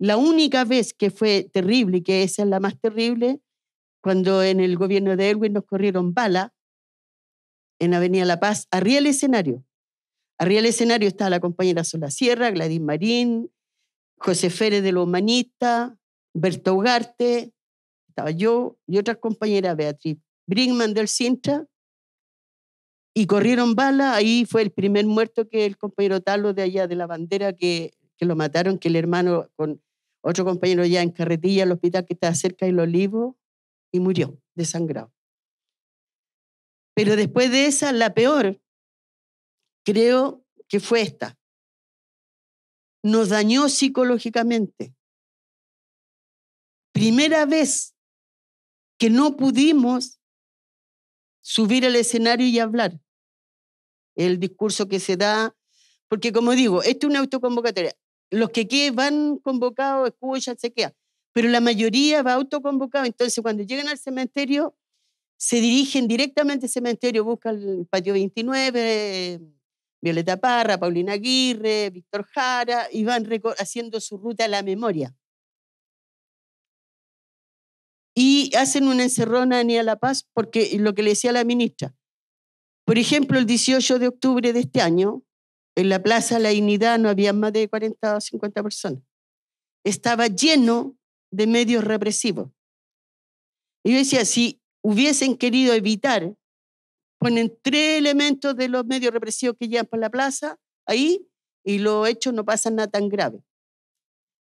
La única vez que fue terrible, y que esa es la más terrible, cuando en el gobierno de Elwin nos corrieron bala en Avenida La Paz, arriba el escenario. Arriba del escenario estaba la compañera Sola Sierra, Gladys Marín, José Férez de los Humanistas, Berto Ugarte, estaba yo y otras compañeras, Beatriz Brinkman del Cinta y corrieron bala Ahí fue el primer muerto que el compañero Talo de allá de la bandera que, lo mataron, que el hermano con otro compañero ya en carretilla al hospital que estaba cerca del olivo y murió desangrado. Pero después de esa, la peor, creo que fue esta. Nos dañó psicológicamente. Primera vez que no pudimos subir al escenario y hablar. El discurso que se da, porque como digo, esto es una autoconvocatoria. Los que van convocados escuchan, se quedan, pero la mayoría va autoconvocado. Entonces, cuando llegan al cementerio, se dirigen directamente al cementerio, buscan el patio 29, Violeta Parra, Paulina Aguirre, Víctor Jara, y van haciendo su ruta a la memoria. Y hacen una encerrona en a La Paz porque lo que le decía la ministra. Por ejemplo, el 18 de octubre de este año, en la Plaza La Dignidad no había más de 40 o 50 personas. Estaba lleno de medios represivos. Y yo decía, si hubiesen querido evitar ponen tres elementos de los medios represivos que llevan por la plaza ahí y los hechos no pasan nada tan grave.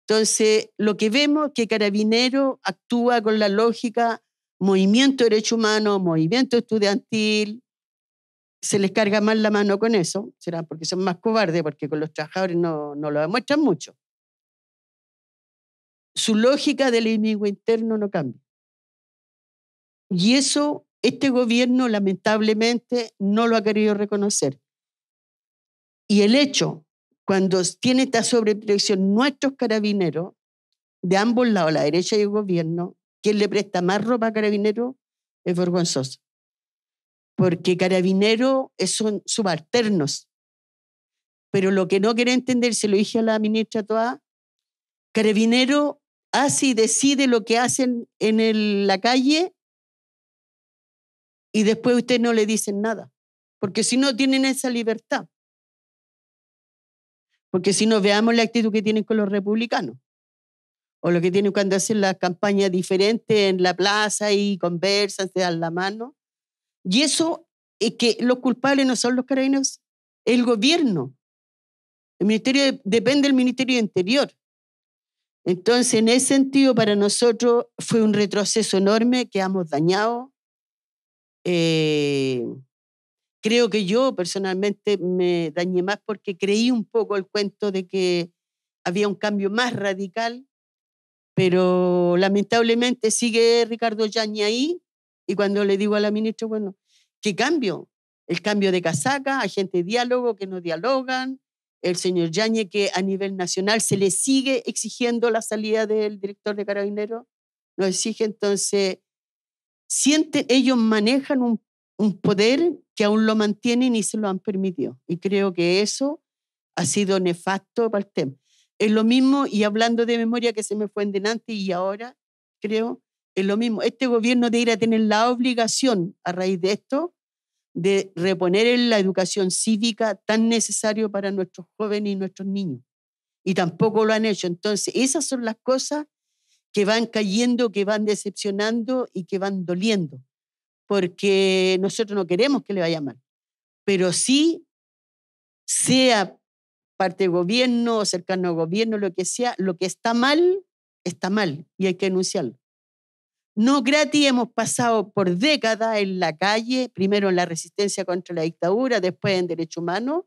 Entonces, lo que vemos es que Carabinero actúa con la lógica movimiento de derechos humanos, movimiento estudiantil, se les carga más la mano con eso, será porque son más cobardes, porque con los trabajadores no, no lo demuestran mucho. Su lógica del enemigo interno no cambia. Y eso este gobierno lamentablemente no lo ha querido reconocer. Y el hecho, cuando tiene esta sobreprotección nuestros carabineros, de ambos lados, la derecha y el gobierno, quien le presta más ropa a carabineros es vergonzoso. Porque carabineros son subalternos. Pero lo que no quiere entender, se lo dije a la ministra Toa, carabinero hace y decide lo que hacen en la calle y después ustedes no le dicen nada, porque si no tienen esa libertad. Porque si no veamos la actitud que tienen con los republicanos, o lo que tienen cuando hacen las campañas diferentes en la plaza y conversan, se dan la mano. Y eso es que los culpables no son los carabineros, el gobierno. El ministerio depende del Ministerio de Interior. Entonces, en ese sentido, para nosotros fue un retroceso enorme, que hemos dañado. Eh, creo que yo personalmente me dañé más porque creí un poco el cuento de que había un cambio más radical, pero lamentablemente sigue Ricardo Yañi ahí y cuando le digo a la ministra, bueno, ¿qué cambio? El cambio de casaca, hay gente de diálogo que no dialogan, el señor Yañe que a nivel nacional se le sigue exigiendo la salida del director de Carabineros, nos exige entonces sienten, ellos manejan un, poder que aún lo mantienen y se lo han permitido. Y creo que eso ha sido nefasto para el tema. Es lo mismo, y hablando de memoria que se me fue en delante y ahora, creo, es lo mismo. Este gobierno de ir a tener la obligación, a raíz de esto, de reponer en la educación cívica tan necesario para nuestros jóvenes y nuestros niños. Y tampoco lo han hecho. Entonces, esas son las cosas que van cayendo, que van decepcionando y que van doliendo, porque nosotros no queremos que le vaya mal, pero sí sea parte del gobierno, cercano al gobierno, lo que sea, lo que está mal, está mal y hay que denunciarlo. No gratis hemos pasado por décadas en la calle, primero en la resistencia contra la dictadura, después en derechos humanos,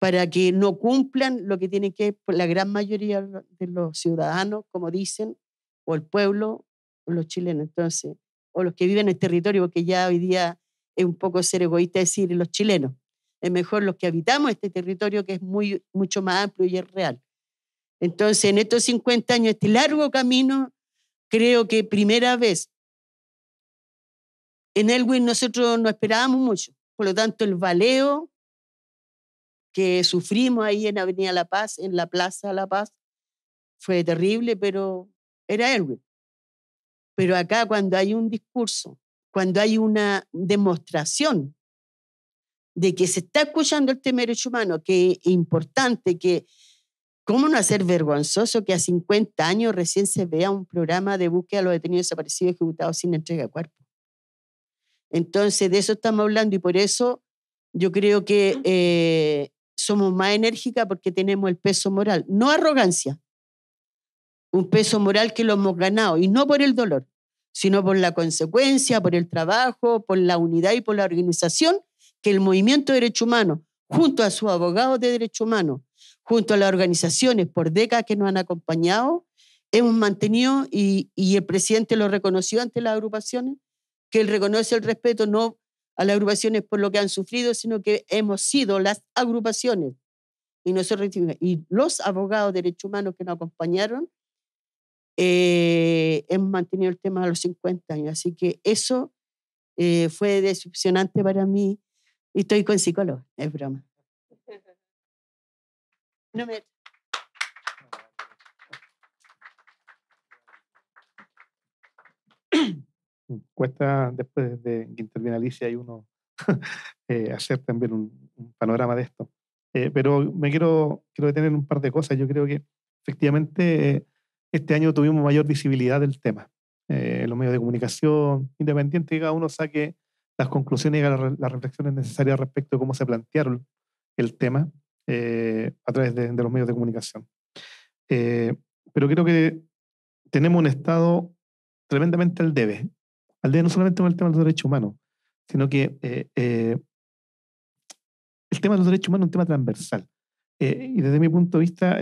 para que no cumplan lo que tiene que la gran mayoría de los ciudadanos, como dicen, o el pueblo, o los chilenos, entonces, o los que viven en el territorio, porque ya hoy día es un poco ser egoísta decir los chilenos, es mejor los que habitamos este territorio que es muy, mucho más amplio y es real. Entonces, en estos 50 años, este largo camino, creo que primera vez en Elwin nosotros no esperábamos mucho, por lo tanto el valeo que sufrimos ahí en Avenida La Paz, en la Plaza La Paz, fue terrible, pero era héroe. Pero acá cuando hay un discurso, cuando hay una demostración de que se está escuchando el tema de humano, que es importante, que cómo no hacer vergonzoso que a 50 años recién se vea un programa de búsqueda de los detenidos desaparecidos ejecutados sin entrega de cuerpo. Entonces, de eso estamos hablando y por eso yo creo que somos más enérgicas porque tenemos el peso moral, no arrogancia, un peso moral que lo hemos ganado y no por el dolor, sino por la consecuencia, por el trabajo, por la unidad y por la organización que el movimiento de derechos humanos, junto a sus abogados de derechos humanos, junto a las organizaciones por décadas que nos han acompañado, hemos mantenido y, y el presidente lo reconoció ante las agrupaciones, que él reconoce el respeto no a las agrupaciones por lo que han sufrido, sino que hemos sido las agrupaciones. Y, y los abogados de derechos humanos que nos acompañaron, eh, hemos mantenido el tema a los 50 años. Así que eso eh, fue decepcionante para mí. Y estoy con psicólogo, es broma. No me... cuesta después de que interviene Alicia y uno eh, hacer también un, panorama de esto. Eh, pero me quiero, quiero detener en un par de cosas. Yo creo que efectivamente este año tuvimos mayor visibilidad del tema. Eh, los medios de comunicación, independiente que cada uno saque las conclusiones y las, reflexiones necesarias respecto de cómo se plantearon el tema eh, a través de, de, los medios de comunicación. pero creo que tenemos un estado tremendamente al debe al día no solamente con el tema de los derechos humanos, sino que eh, eh, el tema de los derechos humanos es un tema transversal. Eh, y desde mi punto de vista,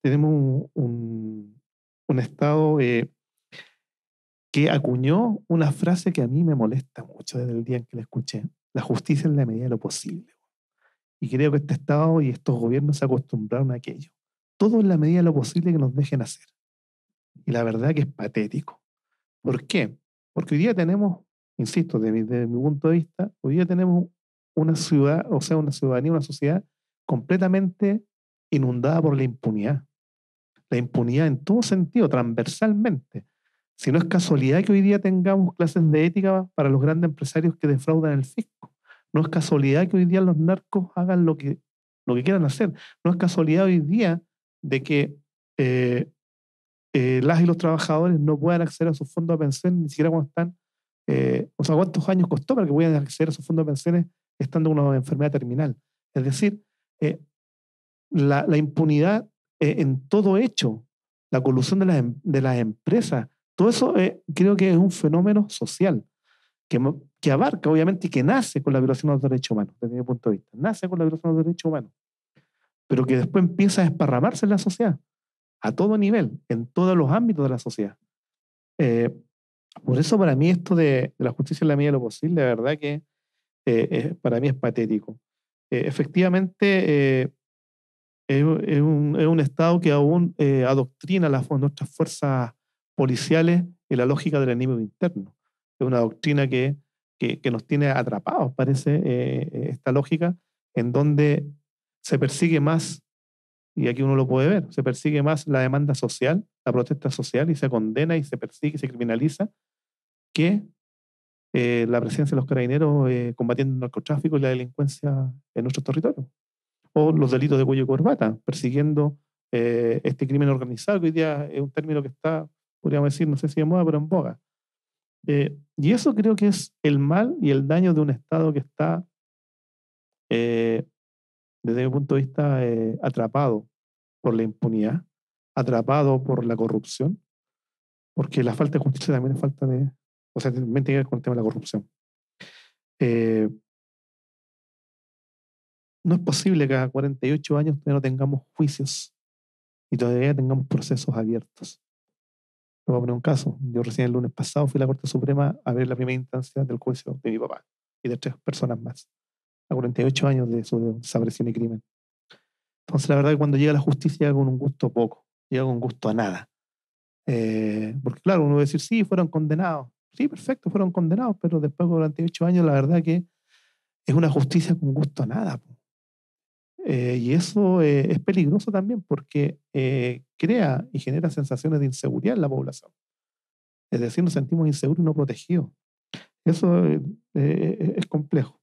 tenemos un, un Estado que acuñó una frase que a mí me molesta mucho desde el día en que la escuché, la justicia en la medida de lo posible. Y creo que este Estado y estos gobiernos se acostumbraron a aquello. Todo en la medida de lo posible que nos dejen hacer. Y la verdad que es patético. ¿Por qué? Porque hoy día tenemos, insisto, desde, mi punto de vista, hoy día tenemos una ciudad, o sea, una ciudadanía, una sociedad completamente inundada por la impunidad. La impunidad en todo sentido, transversalmente. Si no es casualidad que hoy día tengamos clases de ética para los grandes empresarios que defraudan el fisco. No es casualidad que hoy día los narcos hagan lo que, lo que quieran hacer. No es casualidad hoy día de que eh, eh, las y los trabajadores no puedan acceder a sus fondos de pensión ni siquiera cuando están, eh, o sea, cuántos años costó para que puedan acceder a sus fondos de pensiones estando en una enfermedad terminal. Es decir, eh, la, impunidad en todo hecho, la colusión de las, em, de las empresas, todo eso creo que es un fenómeno social que, que abarca, obviamente, y que nace con la violación de los derechos humanos, desde mi punto de vista, nace con la violación de los derechos humanos, pero que después empieza a desparramarse en la sociedad a todo nivel, en todos los ámbitos de la sociedad. Eh, por eso para mí esto de, la justicia en la medida de lo posible, la verdad que eh, para mí es patético. Eh, efectivamente, es, un, es, un, Estado que aún adoctrina las, nuestras fuerzas policiales en la lógica del enemigo interno. Es una doctrina que, que, que nos tiene atrapados, parece, esta lógica, en donde se persigue más y aquí uno lo puede ver, se persigue más la demanda social, la protesta social, y se condena y se persigue y se criminaliza que eh, la presencia de los carabineros eh, combatiendo el narcotráfico y la delincuencia en nuestros territorios. O los delitos de cuello y corbata, persiguiendo eh, este crimen organizado, que hoy día es un término que está, podríamos decir, no sé si de moda, pero en boga. y eso creo que es el mal y el daño de un Estado que está desde mi punto de vista, atrapado por la impunidad, atrapado por la corrupción, porque la falta de justicia también es falta de, o sea, también tiene que ver con el tema de la corrupción. Eh, no es posible que a 48 años todavía no tengamos juicios y todavía tengamos procesos abiertos. voy a poner un caso. Yo recién el lunes pasado fui a la Corte Suprema a ver la primera instancia del juicio de mi papá y de tres personas más, a 48 años de su desaparición y crimen. Entonces, la verdad que cuando llega la justicia llega con un gusto poco, llega con un gusto a nada. Eh, porque, claro, uno va a decir, sí, fueron condenados. Sí, perfecto, fueron condenados, pero después, durante ocho años, la verdad que es una justicia con gusto a nada. Eh, y eso eh, es peligroso también porque crea y genera sensaciones de inseguridad en la población. Es decir, nos sentimos inseguros y no protegidos. Eso es complejo.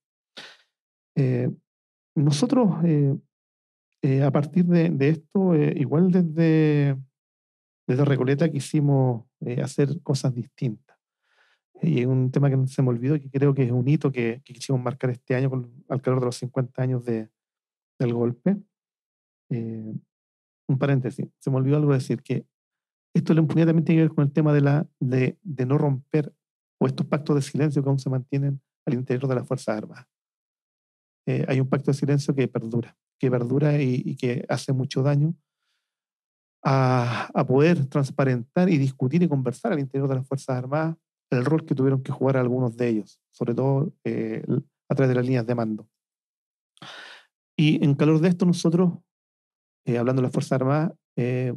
nosotros eh, a partir de, esto, eh, igual desde, desde Recoleta quisimos eh, hacer cosas distintas. Y es un tema que se me olvidó, que creo que es un hito que, quisimos marcar este año con, al calor de los 50 años del golpe. un paréntesis, se me olvidó algo decir, que esto de la impunidad también tiene que ver con el tema de, la, de, no romper o estos pactos de silencio que aún se mantienen al interior de las Fuerzas Armadas. hay un pacto de silencio que perdura que perdura y, que hace mucho daño, a, poder transparentar y discutir y conversar al interior de las Fuerzas Armadas el rol que tuvieron que jugar algunos de ellos, sobre todo eh, a través de las líneas de mando. Y en calor de esto, nosotros, eh, hablando de las Fuerzas Armadas, eh,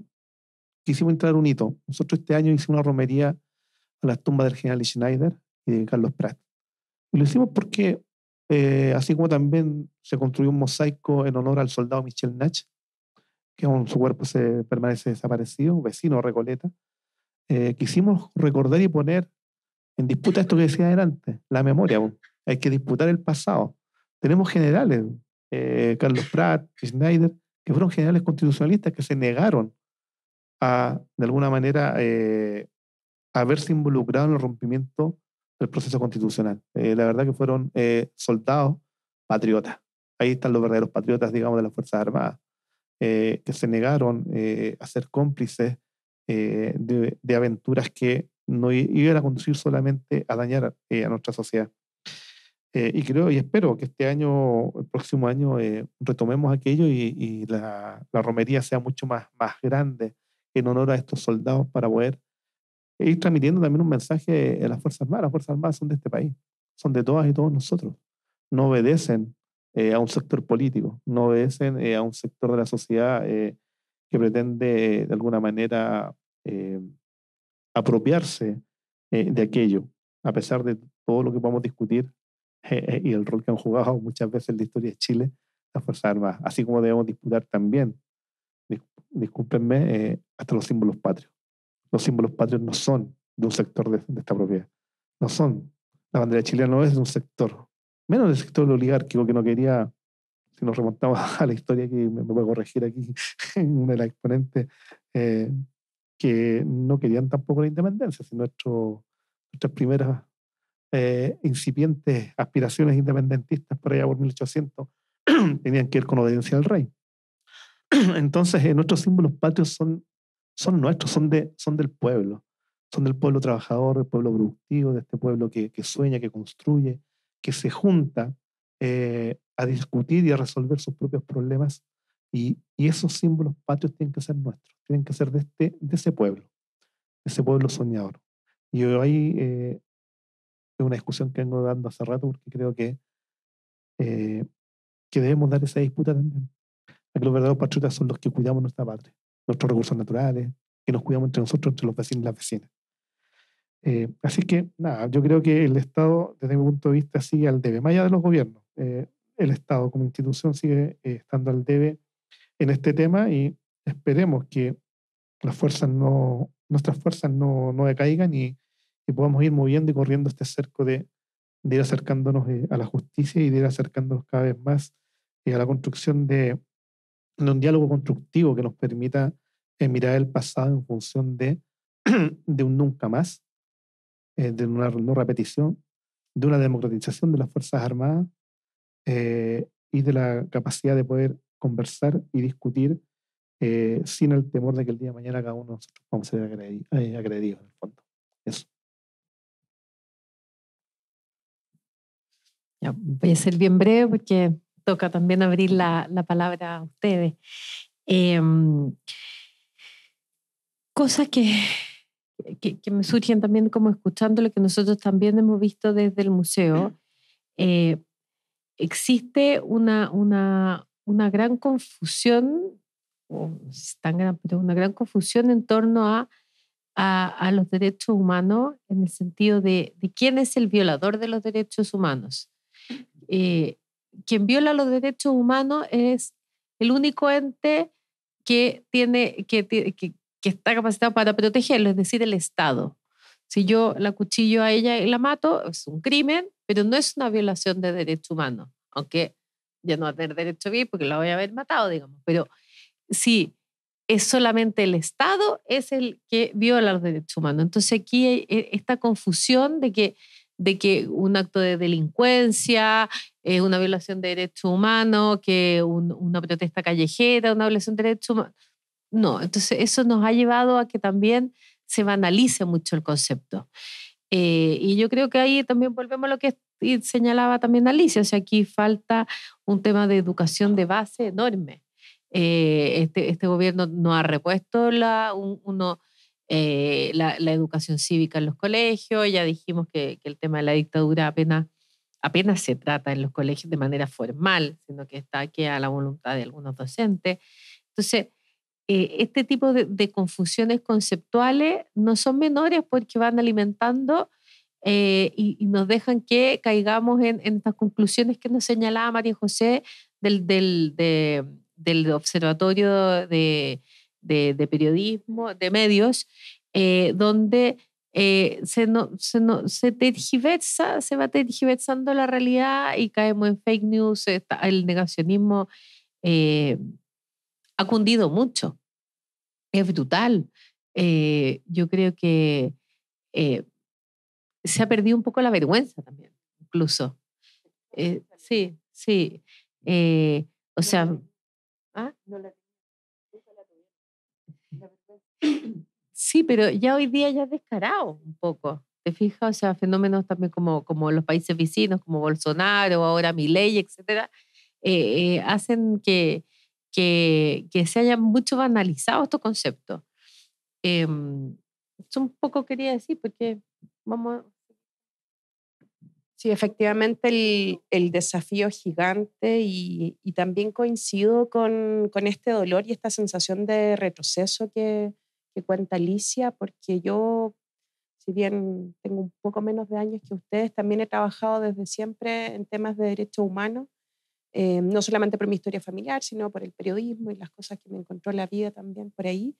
quisimos entrar un hito. Nosotros este año hicimos una romería a las tumbas del general Schneider y de Carlos Pratt. Y lo hicimos porque eh, así como también se construyó un mosaico en honor al soldado Michel Nach, que aún su cuerpo se permanece desaparecido, vecino Recoleta. Eh, quisimos recordar y poner en disputa esto que decía adelante, la memoria. Hay que disputar el pasado. Tenemos generales, eh, Carlos Pratt, Schneider, que fueron generales constitucionalistas que se negaron a, de alguna manera, haberse involucrado en el rompimiento el proceso constitucional. Eh, la verdad que fueron eh, soldados patriotas. Ahí están los verdaderos patriotas, digamos, de las Fuerzas Armadas, eh, que se negaron a ser cómplices de, aventuras que no iban a conducir solamente a dañar a nuestra sociedad. y creo y espero que este año, el próximo año, retomemos aquello y, y la, la, romería sea mucho más, más grande en honor a estos soldados para poder e ir transmitiendo también un mensaje de las Fuerzas Armadas. Las Fuerzas Armadas son de este país, son de todas y todos nosotros. No obedecen eh, a un sector político, no obedecen eh, a un sector de la sociedad eh, que pretende de alguna manera apropiarse de aquello, a pesar de todo lo que podamos discutir y el rol que han jugado muchas veces en la historia de Chile las Fuerzas Armadas, así como debemos disputar también, discúlpenme, hasta los símbolos patrios. Los símbolos patrios no son de un sector de, esta propiedad. No son. La bandera chilena no es de un sector. Menos del sector oligárquico que no quería, si nos remontamos a la historia que me, voy a corregir aquí, una de las exponentes, eh, que no querían tampoco la independencia. sino nuestro, nuestras primeras eh, incipientes aspiraciones independentistas por allá por 1800 tenían que ir con la obediencia al rey. Entonces, eh, nuestros símbolos patrios son son nuestros, son, de, son del pueblo, son del pueblo trabajador, del pueblo productivo, de este pueblo que, que sueña, que construye, que se junta eh, a discutir y a resolver sus propios problemas. Y, y, esos símbolos patrios tienen que ser nuestros, tienen que ser de, este, de ese pueblo, de ese pueblo soñador. Y hoy eh, es una discusión que vengo dando hace rato porque creo que, eh, que debemos dar esa disputa también. que los verdaderos patriotas son los que cuidamos nuestra patria, nuestros recursos naturales, que nos cuidamos entre nosotros, entre los vecinos y las vecinas. Eh, así que, nada, yo creo que el Estado, desde mi punto de vista, sigue al debe, más allá de los gobiernos. Eh, el Estado como institución sigue eh, estando al debe en este tema y esperemos que las fuerzas no, nuestras fuerzas no, no decaigan y, que podamos ir moviendo y corriendo este cerco de, ir acercándonos a la justicia y de ir acercándonos cada vez más a la construcción de un diálogo constructivo que nos permita en eh, mirar el pasado en función de, de un nunca más, eh, de una no repetición, de una democratización de las Fuerzas Armadas eh, y de la capacidad de poder conversar y discutir sin el temor de que el día de mañana cada uno se vamos a ser Eso. voy a ser bien breve porque toca también abrir la, la palabra a ustedes. Em, cosas que, me surgen también como escuchando lo que nosotros también hemos visto desde el museo, mm. eh, existe una, gran confusión, o tan una gran confusión en torno a, los derechos humanos en el sentido de, quién es el violador de los derechos humanos. Eh, quien viola los derechos humanos es el único ente que tiene que, que está capacitado para protegerlo, es decir, el Estado. Si yo la cuchillo a ella y la mato, es un crimen, pero no es una violación de derechos humanos, aunque ya no va a tener derecho a vivir porque la voy a haber matado, digamos. Pero si es solamente el Estado, es el que viola los derechos humanos. Entonces aquí hay e, esta confusión de que, de que un acto de delincuencia, eh, una violación de derechos humanos, que una protesta callejera, una violación de derechos humanos no, entonces eso nos ha llevado a que también se banalice mucho el concepto. Eh, y yo creo que ahí también volvemos a lo que señalaba también Alicia, o sea, aquí falta un tema de educación de base enorme. Eh, este, este, gobierno no ha repuesto eh, la, la, educación cívica en los colegios, ya dijimos que, el tema de la dictadura apenas, apenas se trata en los colegios de manera formal, sino que está aquí a la voluntad de algunos docentes. Entonces, eh, este tipo de, confusiones conceptuales no son menores porque van alimentando eh, y, nos dejan que caigamos en, estas conclusiones que nos señalaba María José del, Observatorio de, Periodismo, de Medios, eh, donde se, se, se, se va tergiversando la realidad y caemos en fake news, el negacionismo ha cundido mucho es brutal. Eh, yo creo que eh, se ha perdido un poco la vergüenza también, incluso. Eh, sí, sí. o sea... Ah, sí, pero ya hoy día ya es descarado un poco. ¿Te fijas? O sea, fenómenos también como, como los países vecinos, como Bolsonaro, o ahora Milei, etcétera, hacen que, que, que se haya mucho banalizado estos concepto Eh, em, eso un poco quería decir, porque vamos... Sí, efectivamente el, el, desafío gigante y, y también coincido con, con, este dolor y esta sensación de retroceso que, que cuenta Alicia, porque yo si bien tengo un poco menos de años que ustedes, también he trabajado desde siempre en temas de derechos humanos eh, no solamente por mi historia familiar, sino por el periodismo y las cosas que me encontró la vida también por ahí.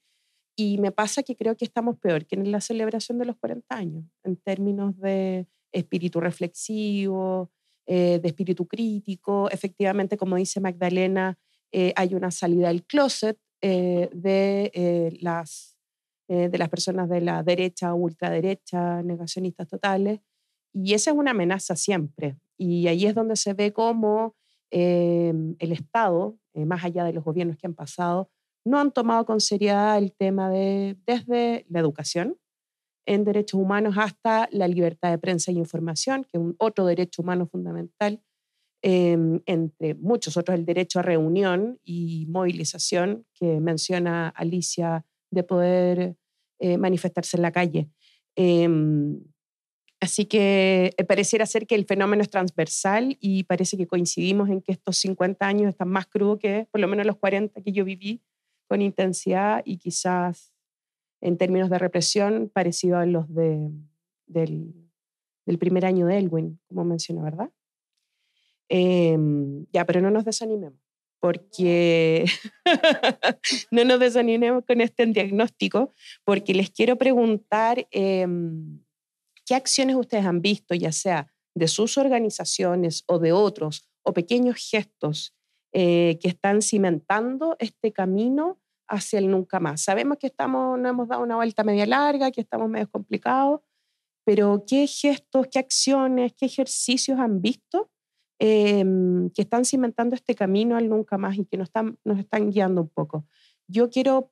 Y me pasa que creo que estamos peor que en la celebración de los 40 años, en términos de espíritu reflexivo, eh, de espíritu crítico. Efectivamente, como dice Magdalena, eh, hay una salida del closet de, las, de las personas de la derecha o ultraderecha, negacionistas totales. Y esa es una amenaza siempre. Y ahí es donde se ve cómo Em, el Estado, eh, más allá de los gobiernos que han pasado, no han tomado con seriedad el tema de, desde la educación en derechos humanos hasta la libertad de prensa y e información, que es un otro derecho humano fundamental, em, entre muchos otros el derecho a reunión y movilización que menciona Alicia de poder eh, manifestarse en la calle. Em, Así que eh, pareciera ser que el fenómeno es transversal y parece que coincidimos en que estos 50 años están más crudos que por lo menos los 40 que yo viví con intensidad y quizás en términos de represión parecido a los de, del, primer año de Elwin, como mencionó, ¿verdad? Em, ya, pero no nos desanimemos, porque no nos desanimemos con este diagnóstico, porque les quiero preguntar... Em, ¿Qué acciones ustedes han visto, ya sea de sus organizaciones o de otros, o pequeños gestos eh, que están cimentando este camino hacia el nunca más? Sabemos que estamos, no hemos dado una vuelta media larga, que estamos medio complicados, pero ¿qué gestos, qué acciones, qué ejercicios han visto em, que están cimentando este camino al nunca más y que están, nos están guiando un poco? Yo quiero,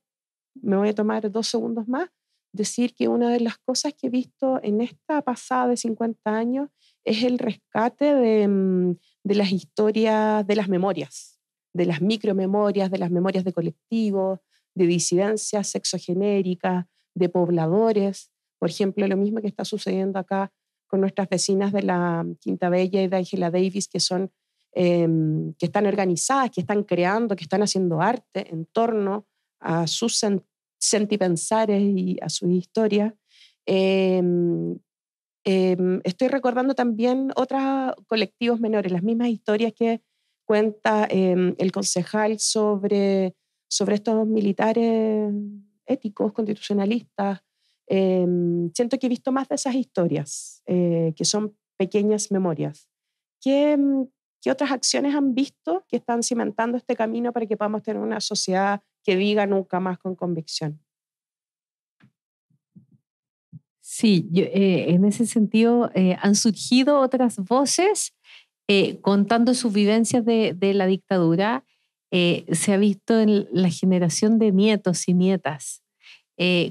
me voy a tomar dos segundos más decir que una de las cosas que he visto en esta pasada de 50 años es el rescate mm, de, las historias, de las memorias, de las micromemorias, de las memorias de colectivos, de disidencias sexogenéricas, de pobladores. Por ejemplo, lo mismo que está sucediendo acá con nuestras vecinas de la Quinta Bella y de Angela Davis, que, son, em, que están organizadas, que están creando, que están haciendo arte en torno a sus, sentipensares y a sus historias. Em, em, estoy recordando también otros colectivos menores, las mismas historias que cuenta em, el concejal sobre, sobre estos militares éticos, constitucionalistas. siento que he visto más de esas historias, eh, que son pequeñas memorias. ¿Qué, ¿Qué otras acciones han visto que están cimentando este camino para que podamos tener una sociedad que diga nunca más con convicción. Sí, eh, en ese sentido eh, han surgido otras voces eh, contando sus vivencias de, la dictadura. se ha visto en la generación de nietos y nietas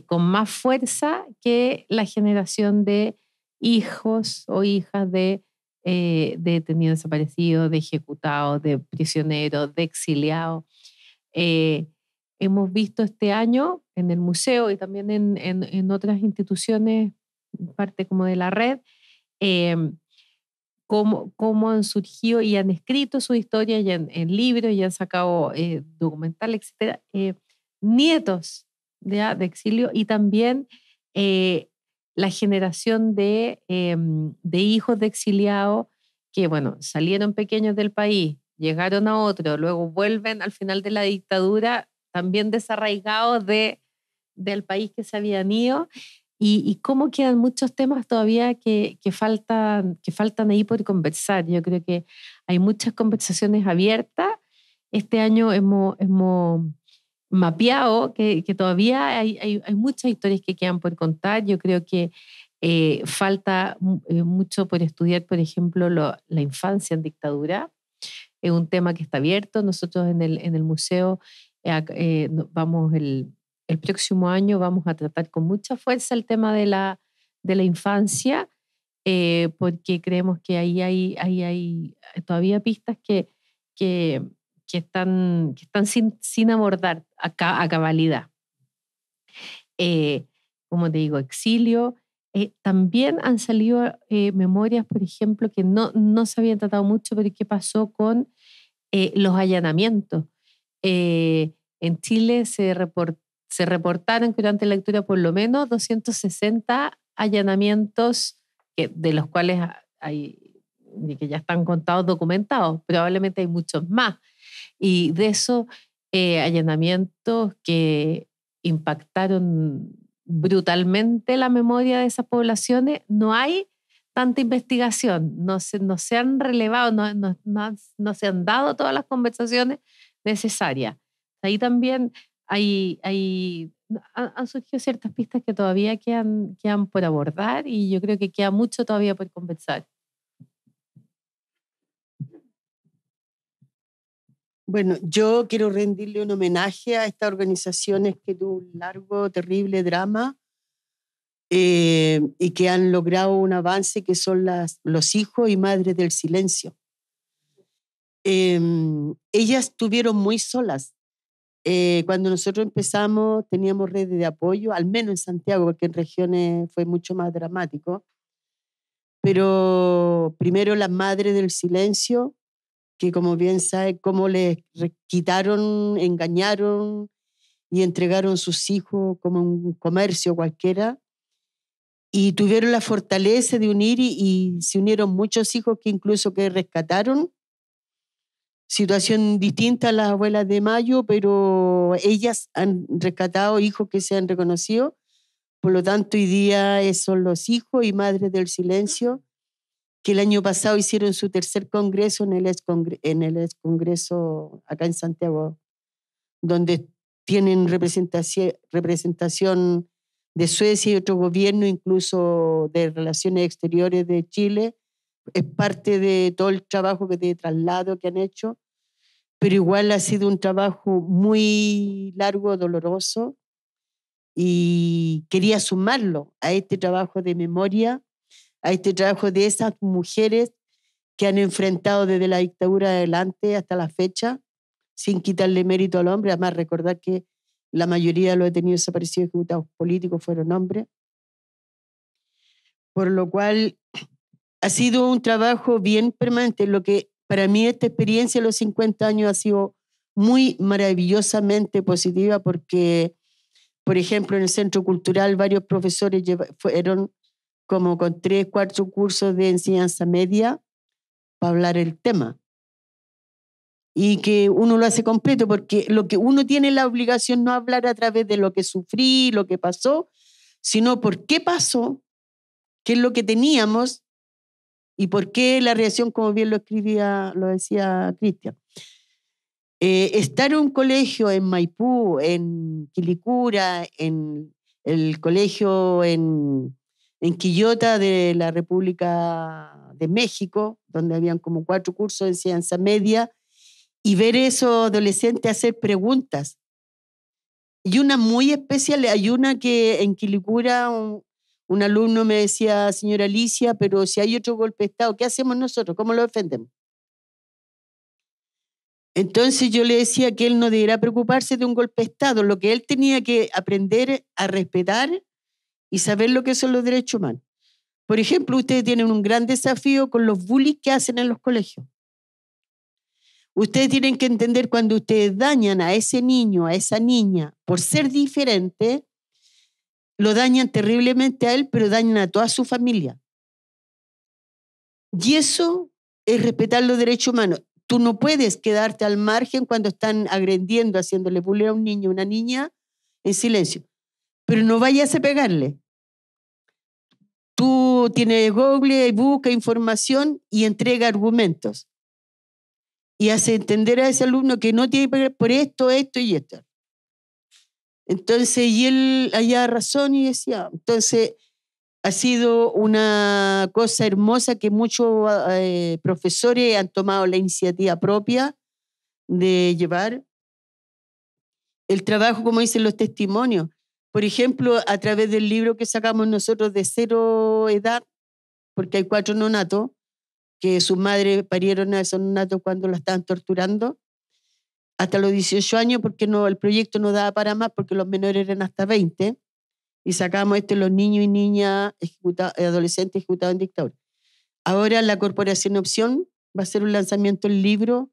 con más fuerza que la generación de hijos o hijas de detenidos desaparecidos, de ejecutados, de prisioneros, de exiliados hemos visto este año en el museo y también en, otras instituciones, parte como de la red, eh, cómo, han surgido y han escrito su historia y en, libros y han sacado eh, documentales, etcétera, eh, nietos de exilio y también la generación de, hijos de exiliados que, bueno, salieron pequeños del país, llegaron a otro, luego vuelven al final de la dictadura también desarraigados de, del país que se habían ido. Y, cómo quedan muchos temas todavía que, que, faltan, que faltan ahí por conversar. Yo creo que hay muchas conversaciones abiertas. Este año hemos, hemos mapeado que, todavía hay, muchas historias que quedan por contar. Yo creo que eh, falta eh, mucho por estudiar, por ejemplo, la infancia en dictadura. Es un tema que está abierto. Nosotros en en el museo eh, eh, vamos el, el, próximo año vamos a tratar con mucha fuerza el tema de la, de la infancia, eh, porque creemos que ahí hay, ahí hay todavía pistas que, que, que están, que están sin, sin abordar a, cabalidad. como te digo, exilio. también han salido memorias, por ejemplo, que no, no se habían tratado mucho, pero qué pasó con los allanamientos. Eh, en Chile se, se reportaron que durante la lectura por lo menos 260 allanamientos, de los cuales hay que ya están contados, documentados, probablemente hay muchos más. Y de esos eh, allanamientos que impactaron brutalmente la memoria de esas poblaciones, no hay tanta investigación, no se, han relevado, no, se han dado todas las conversaciones necesaria. Ahí también hay, hay, han surgido ciertas pistas que todavía quedan, quedan por abordar y yo creo que queda mucho todavía por conversar. Bueno, yo quiero rendirle un homenaje a estas organizaciones que tuvo un largo, terrible drama eh, y que han logrado un avance que son las, los hijos y madres del silencio. Em, ellas estuvieron muy solas. Eh, cuando nosotros empezamos teníamos redes de apoyo, al menos en Santiago, porque en regiones fue mucho más dramático. Pero primero las madres del silencio, que como bien sabe, cómo les quitaron, engañaron y entregaron sus hijos como un comercio cualquiera. Y tuvieron la fortaleza de unir y, y se unieron muchos hijos que incluso que rescataron situación distinta a las abuelas de Mayo, pero ellas han rescatado hijos que se han reconocido. Por lo tanto, hoy día son los hijos y madres del silencio que el año pasado hicieron su tercer congreso en el excongreso en el congreso acá en Santiago, donde tienen representación, representación de Suecia y otro gobierno, incluso de Relaciones Exteriores de Chile, es parte de todo el trabajo que de traslado que han hecho, pero igual ha sido un trabajo muy largo, doloroso, y quería sumarlo a este trabajo de memoria, a este trabajo de esas mujeres que han enfrentado desde la dictadura adelante hasta la fecha, sin quitarle mérito al hombre, además recordar que la mayoría de los detenidos desaparecidos ejecutados políticos fueron hombres, por lo cual ha sido un trabajo bien permanente. Lo que para mí esta experiencia de los 50 años ha sido muy maravillosamente positiva porque, por ejemplo, en el Centro Cultural varios profesores fueron como con tres, cuatro cursos de enseñanza media para hablar el tema. Y que uno lo hace completo porque lo que uno tiene la obligación no hablar a través de lo que sufrí, lo que pasó, sino por qué pasó, qué es lo que teníamos ¿Y por qué la reacción, como bien lo escribía, lo decía Cristian? Eh, estar en un colegio en Maipú, en Quilicura, en el colegio en, Quillota de la República de México, donde habían como cuatro cursos de ciencia media, y ver a esos adolescentes hacer preguntas. Y una muy especial, hay una que en Quilicura un alumno me decía, señora Alicia, pero si hay otro golpe de Estado, ¿qué hacemos nosotros? ¿Cómo lo defendemos? Entonces yo le decía que él no debería preocuparse de un golpe de Estado, lo que él tenía que aprender a respetar y saber lo que son los derechos humanos. Por ejemplo, ustedes tienen un gran desafío con los bullies que hacen en los colegios. Ustedes tienen que entender cuando ustedes dañan a ese niño, a esa niña, por ser diferente, lo dañan terriblemente a él, pero dañan a toda su familia. Y eso es respetar los derechos humanos. Tú no puedes quedarte al margen cuando están agrediendo, haciéndole bullying a un niño, una niña, en silencio. Pero no vayas a pegarle. Tú tienes Google, y busca información y entrega argumentos. Y hace entender a ese alumno que no tiene que por esto, esto y esto. Entonces, y él había razón y decía, entonces ha sido una cosa hermosa que muchos eh, profesores han tomado la iniciativa propia de llevar el trabajo, como dicen los testimonios. Por ejemplo, a través del libro que sacamos nosotros de cero edad, porque hay cuatro nonatos, que sus madres parieron a esos nonatos cuando la estaban torturando hasta los 18 años porque no, el proyecto no daba para más porque los menores eran hasta 20 y sacamos esto los niños y niñas ejecutados, adolescentes ejecutados en dictadura. Ahora la Corporación Opción va a hacer un lanzamiento del libro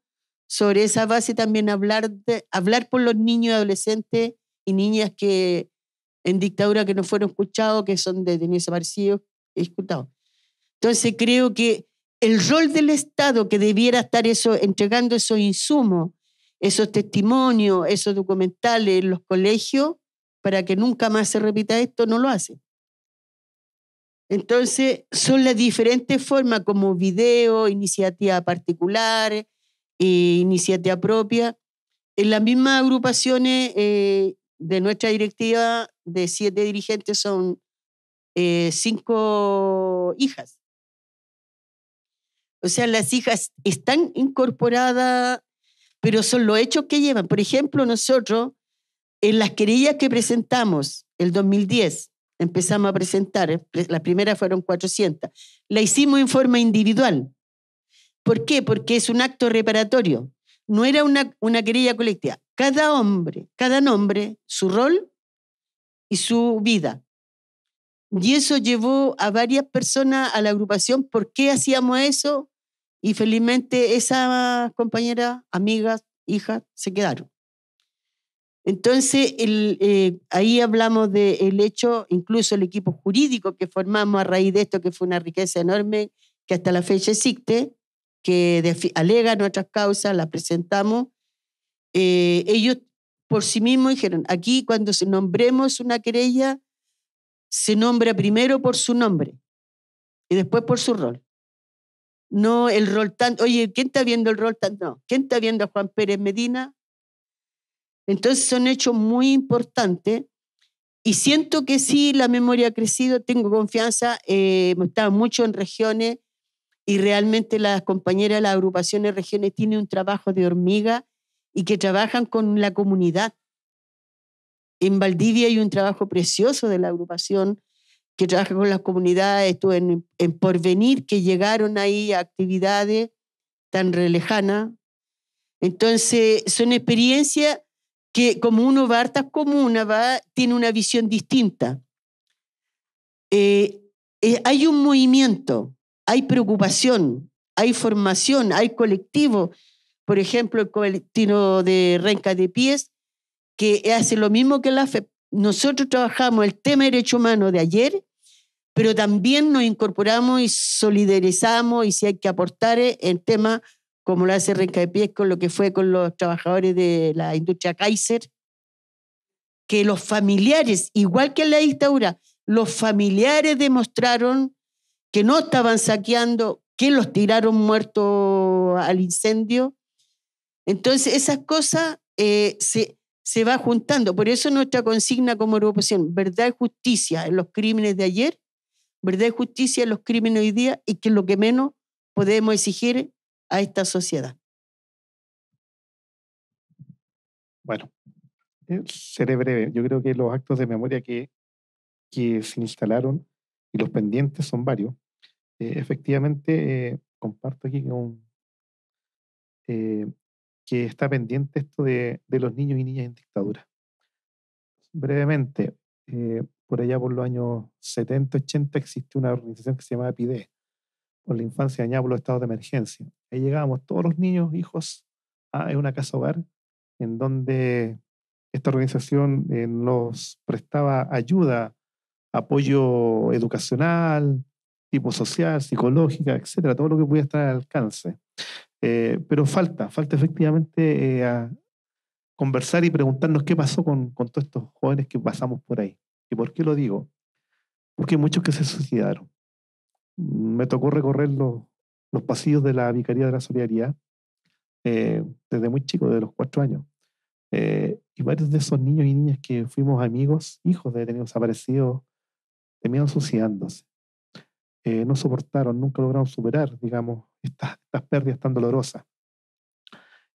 sobre esa base también hablar, de, hablar por los niños y adolescentes y niñas que en dictadura que no fueron escuchados, que son detenidos desaparecidos, ejecutados. Entonces creo que el rol del Estado que debiera estar eso entregando esos insumos esos testimonios, esos documentales en los colegios para que nunca más se repita esto, no lo hacen. Entonces, son las diferentes formas como video, iniciativa particular, eh, iniciativa propia. En las mismas agrupaciones eh, de nuestra directiva de siete dirigentes son eh, cinco hijas. O sea, las hijas están incorporadas pero son los hechos que llevan. Por ejemplo, nosotros, en las querellas que presentamos el 2010, empezamos a presentar, eh, las primeras fueron 400, la hicimos en forma individual. ¿Por qué? Porque es un acto reparatorio, no era una, una querella colectiva. Cada hombre, cada nombre, su rol y su vida. Y eso llevó a varias personas a la agrupación. ¿Por qué hacíamos eso? Y felizmente esas compañeras, amigas, hijas, se quedaron. Entonces, el, eh, ahí hablamos del hecho, incluso el equipo jurídico que formamos a raíz de esto, que fue una riqueza enorme, que hasta la fecha existe, que alega nuestras causas, las presentamos, eh, ellos por sí mismos dijeron, aquí cuando se nombremos una querella, se nombra primero por su nombre y después por su rol. No, el rol Oye, ¿quién está viendo el rol No. ¿Quién está viendo a Juan Pérez Medina? Entonces son hechos muy importantes y siento que sí, la memoria ha crecido, tengo confianza, eh, he mucho en regiones y realmente las compañeras de las agrupaciones regiones tienen un trabajo de hormiga y que trabajan con la comunidad. En Valdivia hay un trabajo precioso de la agrupación que trabaja con las comunidades, estuve en, Porvenir, que llegaron ahí a actividades tan relejanas. Entonces, son experiencias que como uno va a hartas comunas, va, tiene una visión distinta. Eh, eh, hay un movimiento, hay preocupación, hay formación, hay colectivo. Por ejemplo, el colectivo de Renca de Pies, que hace lo mismo que la FEP. Nosotros trabajamos el tema de derechos humanos de ayer pero también nos incorporamos y solidarizamos y si hay que aportar en temas como lo hace Renca de Pies con lo que fue con los trabajadores de la industria Kaiser, que los familiares, igual que en la dictadura, los familiares demostraron que no estaban saqueando, que los tiraron muertos al incendio. Entonces, esas cosas eh, se, se va juntando. Por eso nuestra consigna como agrupación, verdad y justicia en los crímenes de ayer, verdad y justicia en los crímenes hoy día y que es lo que menos podemos exigir a esta sociedad. Bueno, eh, seré breve. Yo creo que los actos de memoria que, se instalaron y los pendientes son varios. Eh, efectivamente, eh, comparto aquí que está pendiente esto de, los niños y niñas en dictadura. Brevemente, por allá por los años 70, 80, existió una organización que se llamaba PIDE, por la infancia dañada por los estados de emergencia. Ahí llegábamos todos los niños, hijos, a una casa hogar, en donde esta organización eh, nos prestaba ayuda, apoyo educacional, tipo social, psicológica, etcétera, todo lo que pudiera estar al alcance. Eh, pero falta, falta efectivamente eh, a conversar y preguntarnos qué pasó con, con todos estos jóvenes que pasamos por ahí. ¿Y por qué lo digo? Porque hay muchos que se suicidaron. Me tocó recorrer los, pasillos de la Vicaría de la Solidaridad eh, desde muy chico, de los cuatro años. Eh, y varios de esos niños y niñas que fuimos amigos, hijos de detenidos desaparecidos, terminaron suicidándose. Eh, no soportaron, nunca lograron superar, digamos, estas, estas pérdidas tan dolorosas.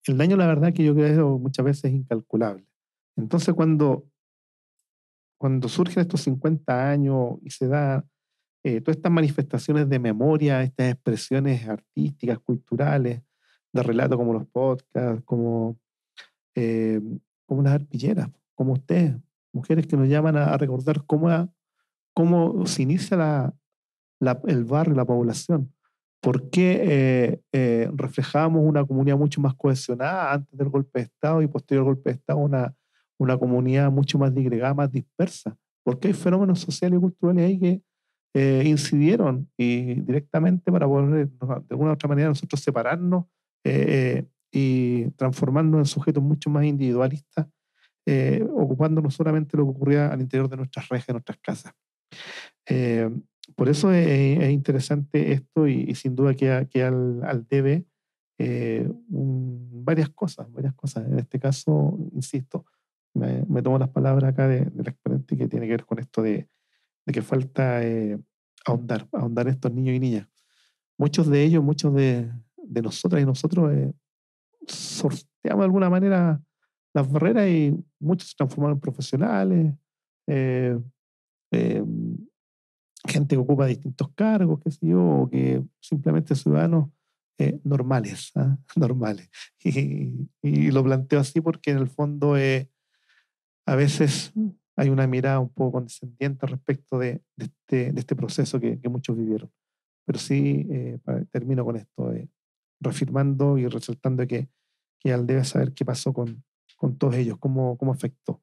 El daño, la verdad, que yo creo muchas veces es incalculable. Entonces, cuando cuando surgen estos 50 años y se da eh, todas estas manifestaciones de memoria, estas expresiones artísticas, culturales, de relato como los podcasts, como, eh, como las arpilleras, como ustedes, mujeres que nos llaman a, recordar cómo, cómo se inicia el barrio, la población. ¿Por qué eh, eh, reflejamos una comunidad mucho más cohesionada antes del golpe de Estado y posterior al golpe de Estado una una comunidad mucho más disgregada, más dispersa, porque hay fenómenos sociales y culturales ahí que eh, incidieron y directamente para poder de alguna u otra manera nosotros separarnos eh, y transformarnos en sujetos mucho más individualistas, eh, ocupándonos solamente lo que ocurría al interior de nuestras redes, de nuestras casas. Eh, por eso es, interesante esto y, sin duda que, al, debe varias cosas, varias cosas. En este caso, insisto, me, tomo las palabras acá de, de la exponente que tiene que ver con esto de, de que falta eh, ahondar, ahondar estos niños y niñas. Muchos de ellos, muchos de, de nosotras y nosotros eh, sorteamos de alguna manera las barreras y muchos se transformaron en profesionales, eh, eh, gente que ocupa distintos cargos, que sé yo, o que simplemente ciudadanos normales, ¿ah? normales. Y, y, lo planteo así porque en el fondo... es a veces hay una mirada un poco condescendiente respecto de, este, este, proceso que, muchos vivieron. Pero sí, eh, termino con esto, eh, reafirmando y resaltando que, que al debe saber qué pasó con, todos ellos, cómo, cómo afectó,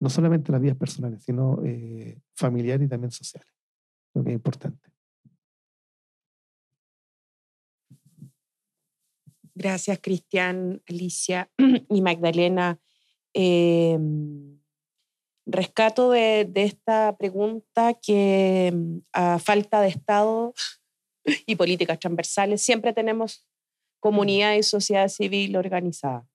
no solamente las vidas personales, sino eh, familiares y también sociales, lo que es importante. Gracias, Cristian, Alicia y Magdalena. Eh, rescato de, esta pregunta que mm, a falta de Estado y políticas transversales siempre tenemos comunidad y sociedad civil organizada.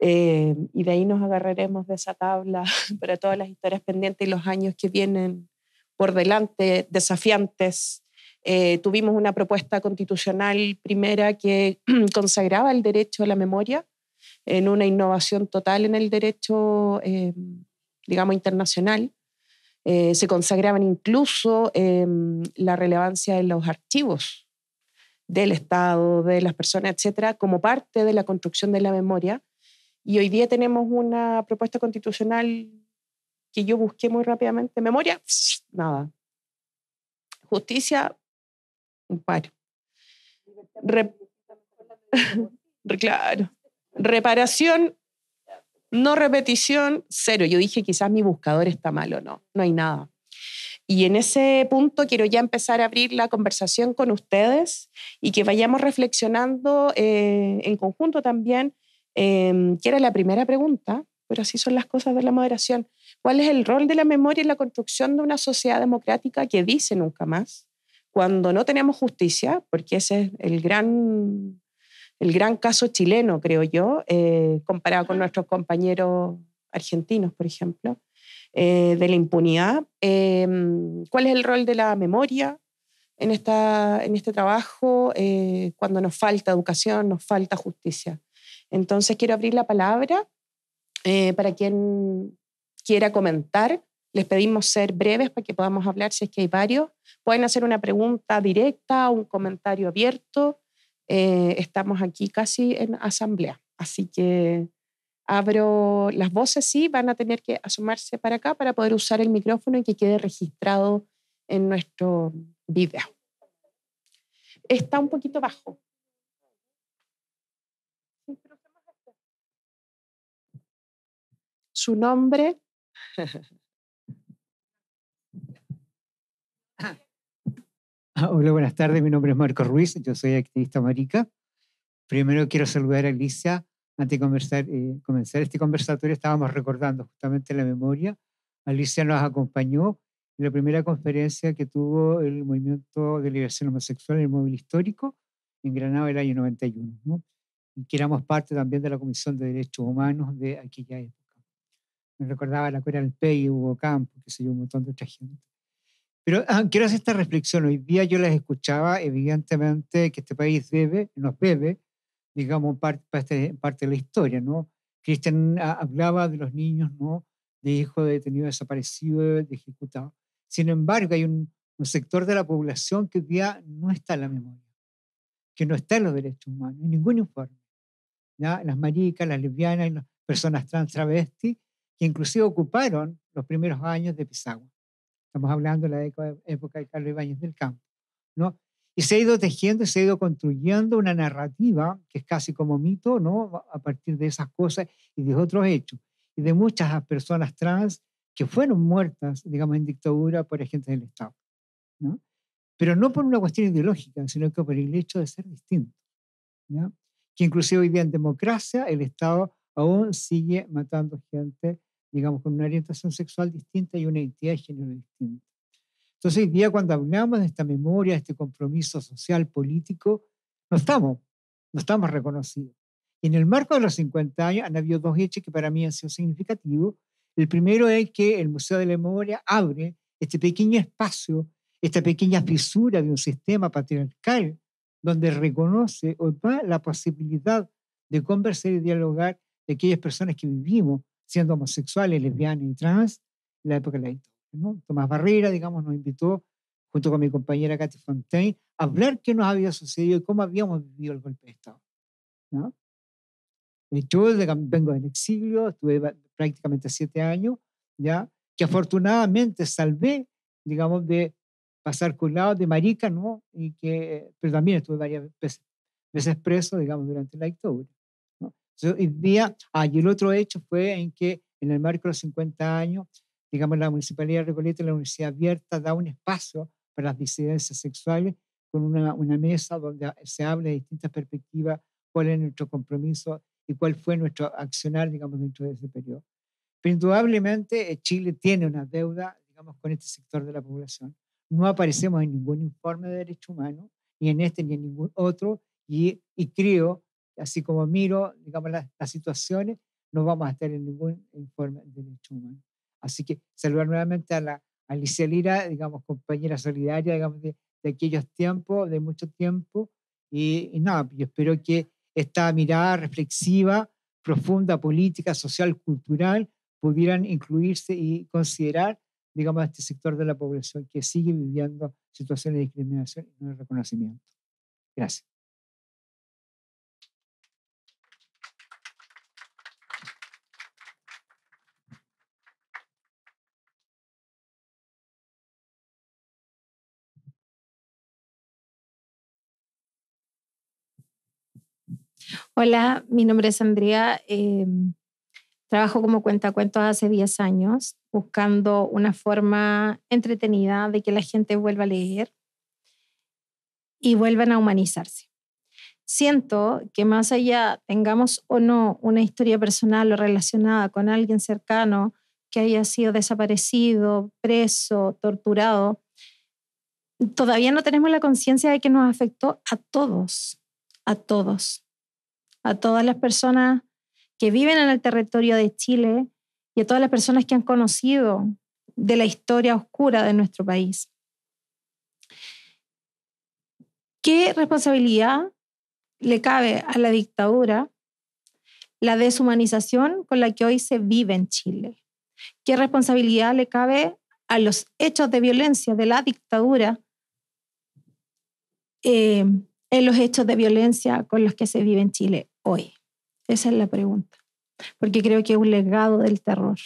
Eh, y de ahí nos agarraremos de esa tabla para todas las historias pendientes y los años que vienen por delante, desafiantes. Eh, tuvimos una propuesta constitucional primera que consagraba el derecho a la memoria en una innovación total en el derecho, eh, digamos, internacional. Eh, se consagraban incluso em, la relevancia de los archivos del Estado, de las personas, etcétera, como parte de la construcción de la memoria. Y hoy día tenemos una propuesta constitucional que yo busqué muy rápidamente. Memoria, nada. Justicia, un par. claro. Reparación, no repetición, cero. Yo dije, quizás mi buscador está malo, no, no hay nada. Y en ese punto quiero ya empezar a abrir la conversación con ustedes y que vayamos reflexionando eh, en conjunto también, eh, que era la primera pregunta, pero así son las cosas de la moderación. ¿Cuál es el rol de la memoria en la construcción de una sociedad democrática que dice nunca más? Cuando no tenemos justicia, porque ese es el gran el gran caso chileno, creo yo, eh, comparado con nuestros compañeros argentinos, por ejemplo, eh, de la impunidad. Em, ¿Cuál es el rol de la memoria en, esta, en este trabajo eh, cuando nos falta educación, nos falta justicia? Entonces quiero abrir la palabra para quien quiera comentar. Les pedimos ser breves para que podamos hablar si es que hay varios. Pueden hacer una pregunta directa, un comentario abierto eh, estamos aquí casi en asamblea. Así que abro las voces, sí, van a tener que asomarse para acá para poder usar el micrófono y que quede registrado en nuestro video. Está un poquito bajo. Su nombre. Hola, buenas tardes. Mi nombre es Marco Ruiz, yo soy activista marica. Primero quiero saludar a Alicia. Antes de conversar, eh, comenzar este conversatorio estábamos recordando justamente la memoria. Alicia nos acompañó en la primera conferencia que tuvo el Movimiento de Liberación Homosexual en el Móvil Histórico en Granada el año 91, ¿no? y que éramos parte también de la Comisión de Derechos Humanos de aquella época. Me recordaba la Cora del y Hugo Campo, que se yo, un montón de otra gente. Pero ah, quiero hacer esta reflexión. Hoy día yo les escuchaba, evidentemente, que este país bebe, nos debe, digamos, parte, parte de la historia, ¿no? Cristian ah, hablaba de los niños, ¿no? De hijos detenidos, desaparecidos, de ejecutados. Sin embargo, hay un, sector de la población que hoy día no está en la memoria, que no está en los derechos humanos, en ningún informe. ¿ya? Las maricas, las lesbianas, las personas trans, travestis, que inclusive ocuparon los primeros años de Pisagua. Estamos hablando de la época de Carlos Ibáñez del Campo. ¿no? Y se ha ido tejiendo, y se ha ido construyendo una narrativa que es casi como mito, ¿no? A partir de esas cosas y de otros hechos. Y de muchas personas trans que fueron muertas, digamos, en dictadura por agentes del Estado, ¿no? Pero no por una cuestión ideológica, sino que por el hecho de ser distinto, Que inclusive hoy día en democracia el Estado aún sigue matando gente digamos, con una orientación sexual distinta y una identidad de género distinta. Entonces, hoy día cuando hablamos de esta memoria, de este compromiso social, político, no estamos, no estamos reconocidos. Y en el marco de los 50 años han habido dos hechos que para mí han sido significativos. El primero es que el Museo de la Memoria abre este pequeño espacio, esta pequeña fisura de un sistema patriarcal donde reconoce o da la posibilidad de conversar y dialogar de aquellas personas que vivimos siendo homosexuales, lesbianas y trans, la época de la dictadura. Tomás Barrera, digamos, nos invitó, junto con mi compañera Cathy Fontaine, a hablar qué nos había sucedido y cómo habíamos vivido el golpe de Estado. Yo vengo del exilio, estuve prácticamente siete años, ¿ya? que afortunadamente salvé, digamos, de pasar culado de marica, ¿no? Y que, pero también estuve varias veces, veces preso, digamos, durante la dictadura. Ah, y el otro hecho fue en que en el marco de los 50 años, digamos, la Municipalidad de Recoleta y la Universidad Abierta da un espacio para las disidencias sexuales con una, mesa donde se habla de distintas perspectivas, cuál es nuestro compromiso y cuál fue nuestro accionar, digamos, dentro de ese periodo. Pero indudablemente eh, Chile tiene una deuda, digamos, con este sector de la población. No aparecemos en ningún informe de derechos humanos, ni en este ni en ningún otro, y, y creo así como miro, digamos, las, situaciones, no vamos a estar en ningún informe de derechos humano. Así que saludar nuevamente a la Alicia Lira, digamos, compañera solidaria, digamos, de, aquellos tiempos, de mucho tiempo, y, nada, yo espero que esta mirada reflexiva, profunda, política, social, cultural, pudieran incluirse y considerar, digamos, este sector de la población que sigue viviendo situaciones de discriminación y no reconocimiento. Gracias. Hola, mi nombre es Andrea. Em, trabajo como cuentacuentos hace 10 años, buscando una forma entretenida de que la gente vuelva a leer y vuelvan a humanizarse. Siento que más allá tengamos o no una historia personal o relacionada con alguien cercano que haya sido desaparecido, preso, torturado, todavía no tenemos la conciencia de que nos afectó a todos, a todos a todas las personas que viven en el territorio de Chile y a todas las personas que han conocido de la historia oscura de nuestro país. ¿Qué responsabilidad le cabe a la dictadura la deshumanización con la que hoy se vive en Chile? ¿Qué responsabilidad le cabe a los hechos de violencia de la dictadura eh, en los hechos de violencia con los que se vive en Chile? hoy? Esa es la pregunta, porque creo que es un legado del terror.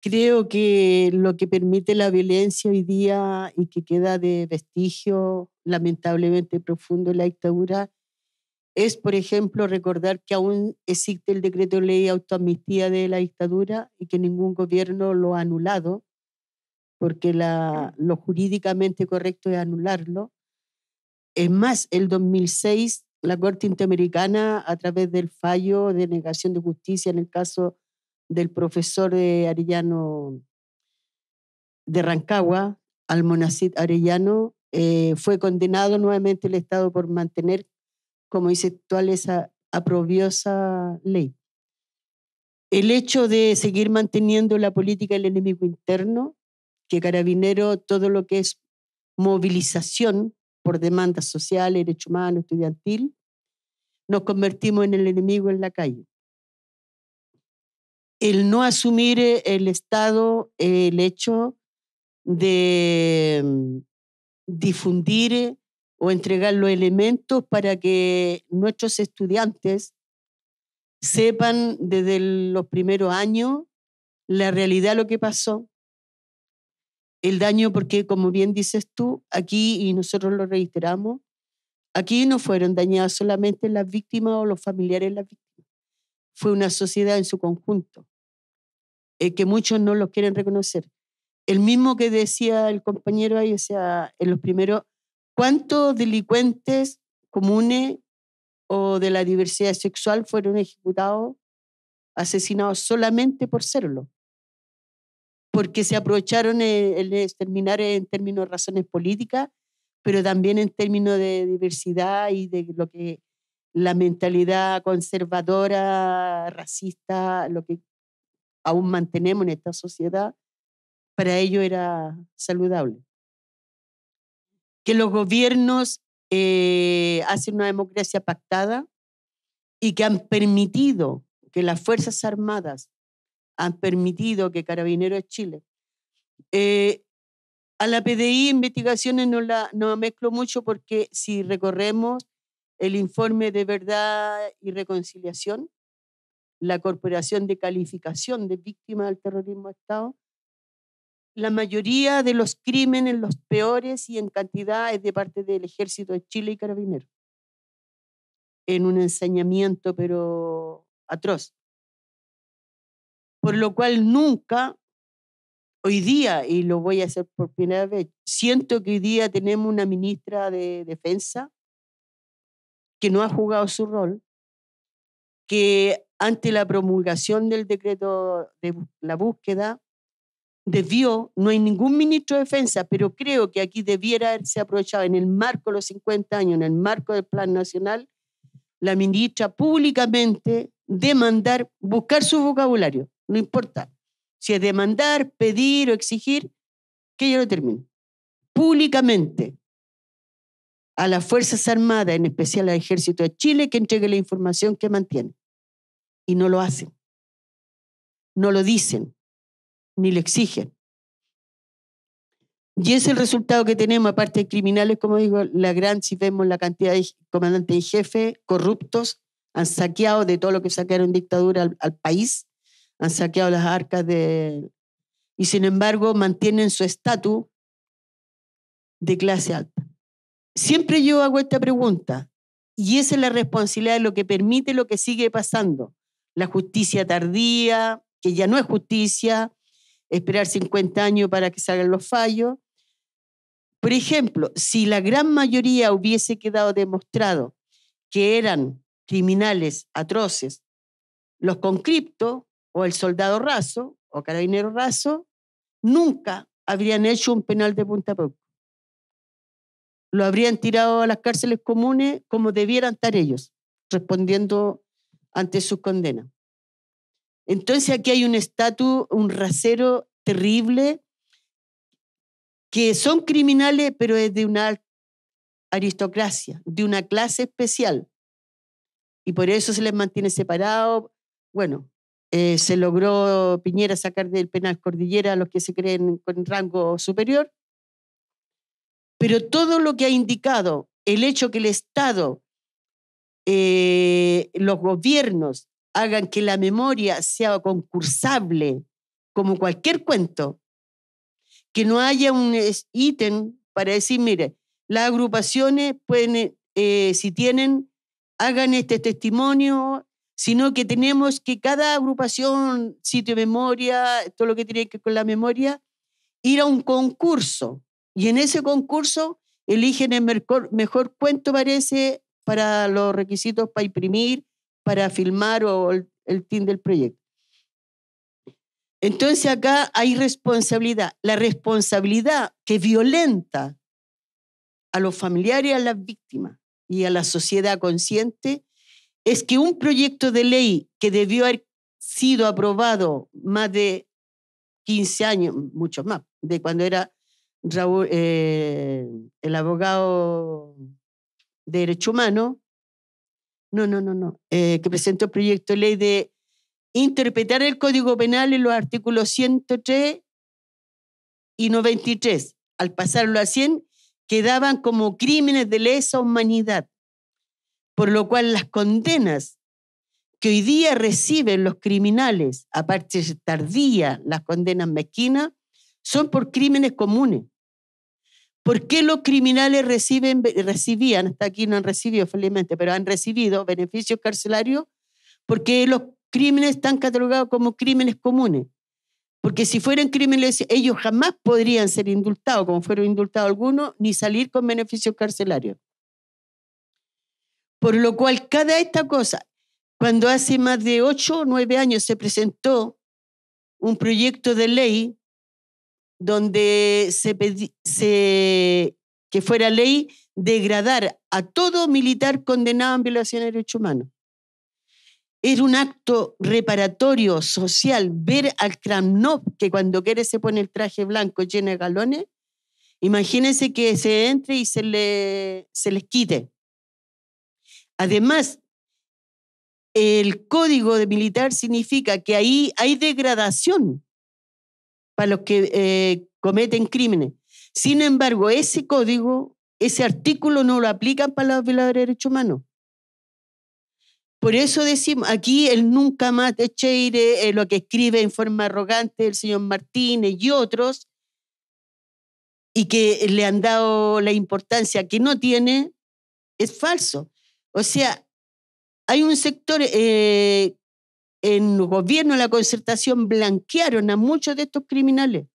creo que lo que permite la violencia hoy día y que queda de vestigio lamentablemente profundo en la dictadura es, por ejemplo, recordar que aún existe el decreto ley autoamnistía de la dictadura y que ningún gobierno lo ha anulado, porque mm. lo jurídicamente correcto es anularlo. Es más, el 2006 la Corte Interamericana, a través del fallo de negación de justicia en el caso del profesor de Arellano de Rancagua, Almonacid Arellano, eh, fue condenado nuevamente el Estado por mantener como dice actual esa aprobiosa ley. El hecho de seguir manteniendo la política del enemigo interno, que Carabinero, todo lo que es movilización por demandas sociales, derecho humano, estudiantil, nos convertimos en el enemigo en la calle. El no asumir eh, el Estado, el hecho de mm, difundir eh, o entregar los elementos para que nuestros estudiantes sepan desde los primeros años la realidad lo que pasó, el daño, porque como bien dices tú, aquí, y nosotros lo reiteramos, aquí no fueron dañadas solamente las víctimas o los familiares de las víctimas, fue una sociedad en su conjunto, eh, que muchos no los quieren reconocer. El mismo que decía el compañero ahí, o sea, en los primeros ¿Cuántos delincuentes comunes o de la diversidad sexual fueron ejecutados, asesinados solamente por serlo? Porque se aprovecharon eh, el, exterminar en términos de razones políticas, pero también en términos de diversidad y de lo que la mentalidad conservadora, racista, lo que aún mantenemos en esta sociedad, para ello era saludable que los gobiernos eh, hacen una democracia pactada y que han permitido que las Fuerzas Armadas han permitido que Carabineros de Chile. Eh, a la PDI investigaciones no la no mezclo mucho porque si recorremos el informe de verdad y reconciliación, la Corporación de Calificación de Víctimas del Terrorismo de Estado la mayoría de los crímenes, los peores y en cantidad, es de parte del ejército de Chile y Carabineros. En un ensañamiento, pero atroz. Por lo cual nunca, hoy día, y lo voy a hacer por primera vez, siento que hoy día tenemos una ministra de Defensa que no ha jugado su rol, que ante la promulgación del decreto de la búsqueda, debió, no hay ningún ministro de defensa, pero creo que aquí debiera haberse aprovechado en el marco de los 50 años, en el marco del Plan Nacional, la ministra públicamente demandar, buscar su vocabulario, no importa si es demandar, pedir o exigir, que yo lo termine. Públicamente a las Fuerzas Armadas, en especial al Ejército de Chile, que entregue la información que mantiene. Y no lo hacen. No lo dicen ni le exigen. Y es el resultado que tenemos, aparte de criminales, como digo, la gran, si vemos la cantidad de comandantes y jefe corruptos, han saqueado de todo lo que saquearon dictadura al, país, han saqueado las arcas de... Y sin embargo, mantienen su estatus de clase alta. Siempre yo hago esta pregunta, y esa es la responsabilidad de lo que permite lo que sigue pasando. La justicia tardía, que ya no es justicia, esperar 50 años para que salgan los fallos. Por ejemplo, si la gran mayoría hubiese quedado demostrado que eran criminales atroces, los conscriptos o el soldado raso o carabinero raso, nunca habrían hecho un penal de Punta poco. Lo habrían tirado a las cárceles comunes como debieran estar ellos, respondiendo ante su condena. Entonces aquí hay un estatus, un rasero terrible, que son criminales, pero es de una aristocracia, de una clase especial. Y por eso se les mantiene separados. Bueno, eh, se logró Piñera sacar del penal Cordillera a los que se creen con rango superior. Pero todo lo que ha indicado el hecho que el Estado, eh, los gobiernos, hagan que la memoria sea concursable, como cualquier cuento, que no haya un ítem para decir, mire, las agrupaciones pueden, eh, eh, si tienen, hagan este testimonio, sino que tenemos que cada agrupación, sitio de memoria, todo lo que tiene que ver con la memoria, ir a un concurso. Y en ese concurso eligen el mejor cuento, parece, para los requisitos para imprimir para filmar o el, fin del proyecto. Entonces acá hay responsabilidad, la responsabilidad que violenta a los familiares, a las víctimas y a la sociedad consciente, es que un proyecto de ley que debió haber sido aprobado más de 15 años, mucho más, de cuando era eh, el abogado de Derecho Humano, no, no, no, no. Eh, que presentó el proyecto de ley de interpretar el Código Penal en los artículos 103 y 93, al pasarlo a 100, quedaban como crímenes de lesa humanidad, por lo cual las condenas que hoy día reciben los criminales, aparte tardía las condenas mezquinas, son por crímenes comunes. ¿Por qué los criminales reciben, recibían, hasta aquí no han recibido felizmente, pero han recibido beneficios carcelarios? Porque los crímenes están catalogados como crímenes comunes. Porque si fueran crímenes, ellos jamás podrían ser indultados, como fueron indultados algunos, ni salir con beneficios carcelarios. Por lo cual, cada esta cosa, cuando hace más de ocho o nueve años se presentó un proyecto de ley donde se, que fuera ley degradar a todo militar condenado en violación de derechos humanos. es un acto reparatorio social ver al Kramnov, que cuando quiere se pone el traje blanco llena de galones, imagínense que se entre y se, le, se les quite. Además, el código de militar significa que ahí hay degradación para los que eh, cometen crímenes. Sin embargo, ese código, ese artículo no lo aplican para los violadores de derechos humanos. Por eso decimos, aquí el nunca más de Cheire, eh, lo que escribe en forma arrogante el señor Martínez y otros, y que le han dado la importancia que no tiene, es falso. O sea, hay un sector eh, en el gobierno de la concertación blanquearon a muchos de estos criminales.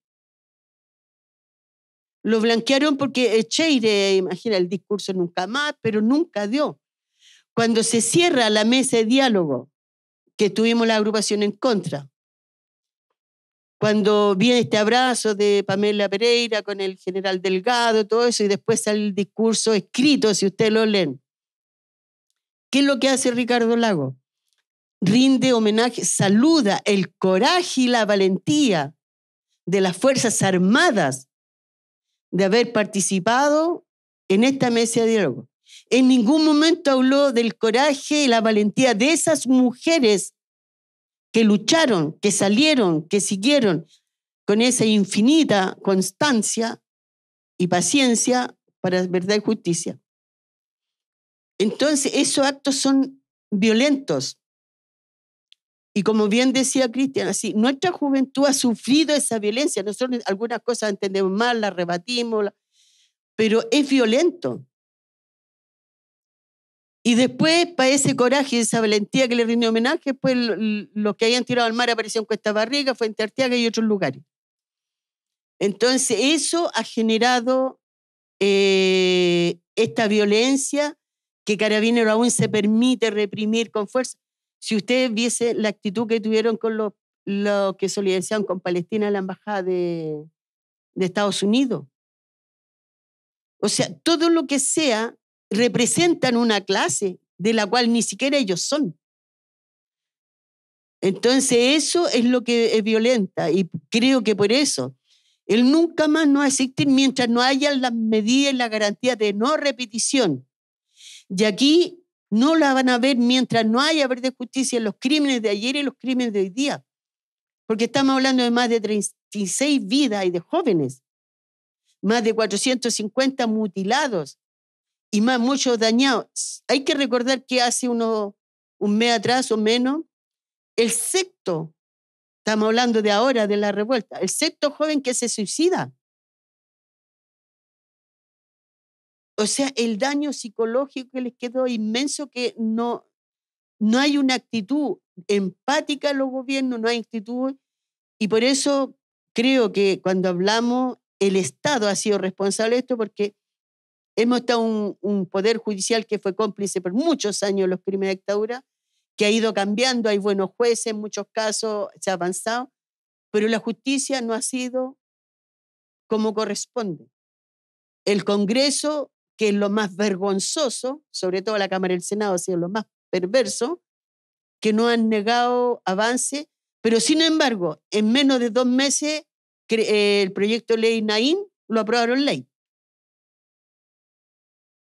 Los blanquearon porque Echeire imagina, el discurso nunca más, pero nunca dio. Cuando se cierra la mesa de diálogo, que tuvimos la agrupación en contra, cuando viene este abrazo de Pamela Pereira con el general Delgado, todo eso, y después el discurso escrito, si usted lo leen. ¿Qué es lo que hace Ricardo Lago? rinde homenaje, saluda el coraje y la valentía de las Fuerzas Armadas de haber participado en esta mesa de diálogo. En ningún momento habló del coraje y la valentía de esas mujeres que lucharon, que salieron, que siguieron con esa infinita constancia y paciencia para verdad y justicia. Entonces, esos actos son violentos, y como bien decía Cristian, así, nuestra juventud ha sufrido esa violencia. Nosotros algunas cosas entendemos mal, las rebatimos, pero es violento. Y después, para ese coraje y esa valentía que le rindió homenaje, pues los que hayan tirado al mar aparecieron Cuesta Barriga, Fuente Arteaga y otros lugares. Entonces, eso ha generado eh, esta violencia que Carabinero aún se permite reprimir con fuerza. Si usted viese la actitud que tuvieron con los lo que solidarizaron con Palestina en la embajada de, Estados Unidos. O sea, todo lo que sea representan una clase de la cual ni siquiera ellos son. Entonces eso es lo que es violenta y creo que por eso el nunca más no existir mientras no haya las medidas y la garantía de no repetición. Y aquí no la van a ver mientras no haya verdad de justicia en los crímenes de ayer y los crímenes de hoy día. Porque estamos hablando de más de 36 vidas y de jóvenes, más de 450 mutilados y más muchos dañados. Hay que recordar que hace un mes atrás o menos, el sexto, estamos hablando de ahora, de la revuelta, el sexto joven que se suicida O sea, el daño psicológico que les quedó inmenso que no, no hay una actitud empática en los gobiernos, no hay actitud. Y por eso creo que cuando hablamos, el Estado ha sido responsable de esto porque hemos estado un, poder judicial que fue cómplice por muchos años los crímenes de dictadura, que ha ido cambiando, hay buenos jueces, en muchos casos se ha avanzado, pero la justicia no ha sido como corresponde. El Congreso que es lo más vergonzoso, sobre todo la Cámara del Senado ha sido lo más perverso, que no han negado avance, pero sin embargo, en menos de dos meses el proyecto ley Naín lo aprobaron ley.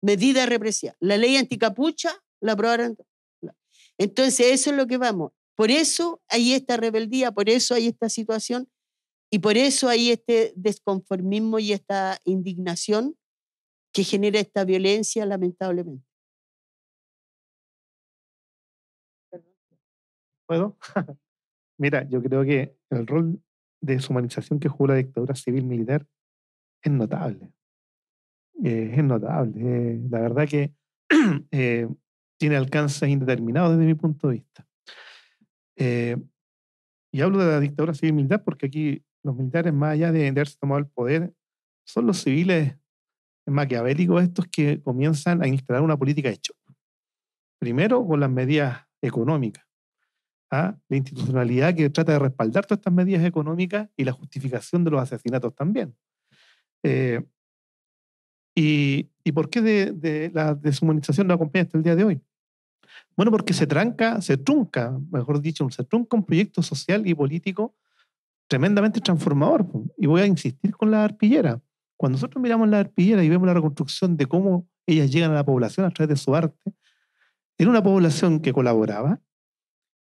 Medida represiva. La ley anticapucha la aprobaron. Entonces, eso es lo que vamos. Por eso hay esta rebeldía, por eso hay esta situación y por eso hay este desconformismo y esta indignación que genera esta violencia, lamentablemente. ¿Puedo? Mira, yo creo que el rol de deshumanización que jugó la dictadura civil militar es notable. Eh, es notable. Eh, la verdad que eh, tiene alcances indeterminados desde mi punto de vista. y hablo de la dictadura civil militar porque aquí los militares, más allá de haberse tomado el poder, son los civiles maquiavélicos estos que comienzan a instalar una política de hecho. Primero, con las medidas económicas. ¿ah? La institucionalidad que trata de respaldar todas estas medidas económicas y la justificación de los asesinatos también. Eh, y, por qué de, la deshumanización no acompaña hasta el día de hoy? Bueno, porque se tranca, se trunca, mejor dicho, se trunca un proyecto social y político tremendamente transformador. Y voy a insistir con la arpillera. Cuando nosotros miramos la arpillera y vemos la reconstrucción de cómo ellas llegan a la población a través de su arte, era una población que colaboraba,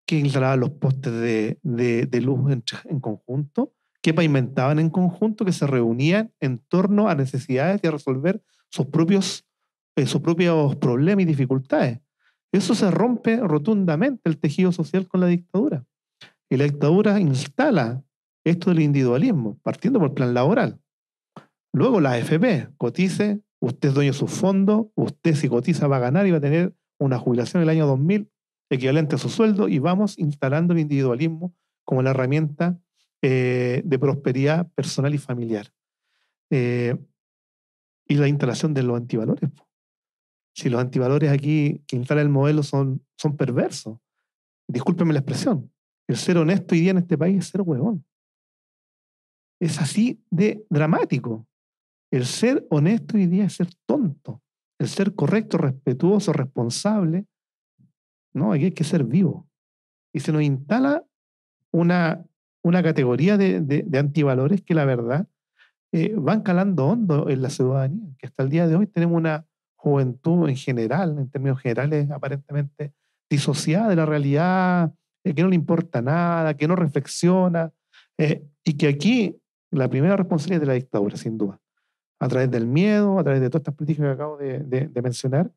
que instalaba los postes de, luz en, conjunto, que pavimentaban en conjunto, que se reunían en torno a necesidades y a resolver sus propios, eh, sus propios problemas y dificultades. Eso se rompe rotundamente el tejido social con la dictadura. Y la dictadura instala esto del individualismo, partiendo por el plan laboral. Luego la AFP cotice, usted es dueño de sus fondos, usted si cotiza va a ganar y va a tener una jubilación en el año 2000 equivalente a su sueldo y vamos instalando el individualismo como la herramienta eh, de prosperidad personal y familiar. Eh, y la instalación de los antivalores. Si los antivalores aquí que instala el modelo son, son perversos, discúlpeme la expresión, el ser honesto hoy día en este país es ser huevón. Es así de dramático. El ser honesto hoy día es ser tonto. El ser correcto, respetuoso, responsable. No, aquí hay que ser vivo. Y se nos instala una, una categoría de, antivalores que la verdad eh, van calando hondo en la ciudadanía, que hasta el día de hoy tenemos una juventud en general, en términos generales, aparentemente disociada de la realidad, eh, que no le importa nada, que no reflexiona, eh, y que aquí la primera responsabilidad es de la dictadura, sin duda a través del miedo, a través de todas estas políticas que acabo de, mencionar.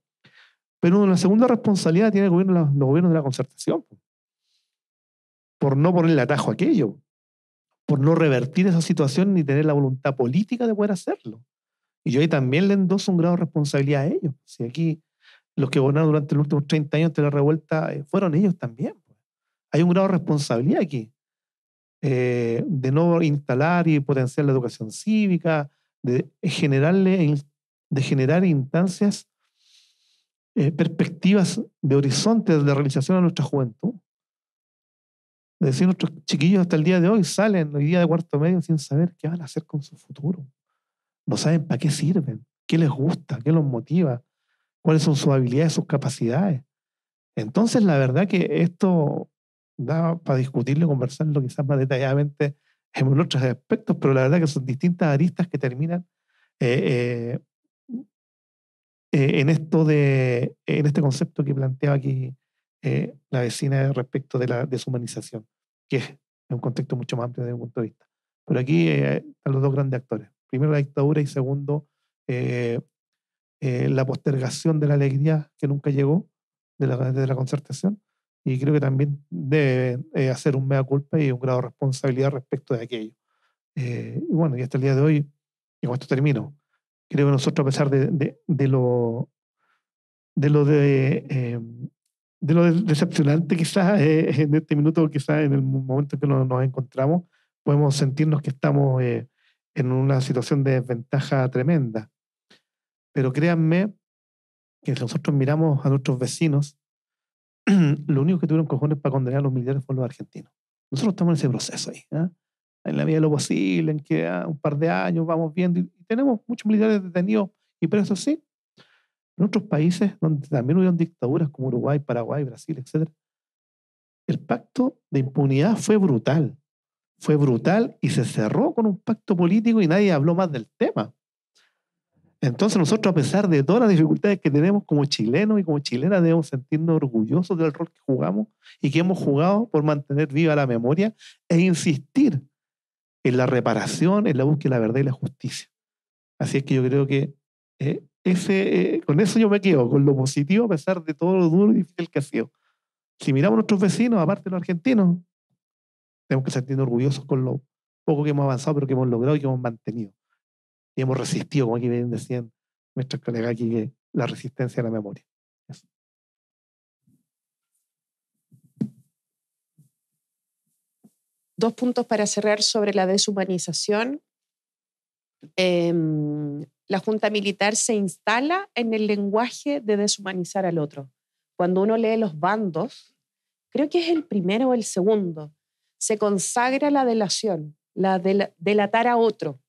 Pero una segunda responsabilidad tiene el gobierno, los, gobiernos de la concertación, por no ponerle atajo a aquello, por no revertir esa situación ni tener la voluntad política de poder hacerlo. Y yo ahí también le endoso un grado de responsabilidad a ellos. Si aquí los que gobernaron durante los últimos 30 años de la revuelta eh, fueron ellos también. Hay un grado de responsabilidad aquí, eh, de no instalar y potenciar la educación cívica, de, de generar instancias, eh, perspectivas de horizontes de realización a nuestra juventud. decir, nuestros chiquillos hasta el día de hoy salen hoy día de cuarto medio sin saber qué van a hacer con su futuro. No saben para qué sirven, qué les gusta, qué los motiva, cuáles son sus habilidades, sus capacidades. Entonces, la verdad que esto da para discutirlo conversarlo quizás más detalladamente en otros aspectos, pero la verdad que son distintas aristas que terminan eh, eh, eh, en, esto de, en este concepto que planteaba aquí la vecina respecto de la deshumanización, que es un contexto mucho más amplio desde mi punto de vista. Pero aquí a los dos grandes actores. Primero la dictadura y segundo la postergación de la alegría que nunca llegó de la, de la concertación y creo que también debe eh, hacer un mea culpa y un grado de responsabilidad respecto de aquello. Eh, y bueno, y hasta el día de hoy, y con esto termino, creo que nosotros a pesar de, de, lo de lo de, em, lo decepcionante quizás eh, en este minuto, quizás en el momento en que nos, nos encontramos, podemos sentirnos que estamos en una situación de desventaja tremenda. Pero créanme que si nosotros miramos a nuestros vecinos, lo único que tuvieron cojones para condenar a los militares fueron los argentinos. Nosotros estamos en ese proceso ahí, ¿ah? en la vía de lo posible, en que ah, un par de años vamos viendo, y tenemos muchos militares detenidos y presos, sí. En otros países donde también hubieron dictaduras como Uruguay, Paraguay, Brasil, etc., el pacto de impunidad fue brutal. Fue brutal y se cerró con un pacto político y nadie habló más del tema. Entonces nosotros, a pesar de todas las dificultades que tenemos como chilenos y como chilenas, debemos sentirnos orgullosos del rol que jugamos y que hemos jugado por mantener viva la memoria e insistir en la reparación, en la búsqueda de la verdad y la justicia. Así es que yo creo que eh, eh, con eso yo me quedo, con lo positivo a pesar de todo lo duro y difícil que ha sido. Si miramos a nuestros vecinos, aparte de los argentinos, tenemos que sentirnos orgullosos con lo poco que hemos avanzado, pero que hemos logrado y que hemos mantenido y hemos resistido, como aquí bien decían nuestros colegas aquí, la resistencia a la memoria. Dos puntos para cerrar sobre la deshumanización. Em, la Junta Militar se instala en el lenguaje de deshumanizar al otro. Cuando uno lee los bandos, creo que es el primero o el segundo, se consagra la delación, la delatar a otro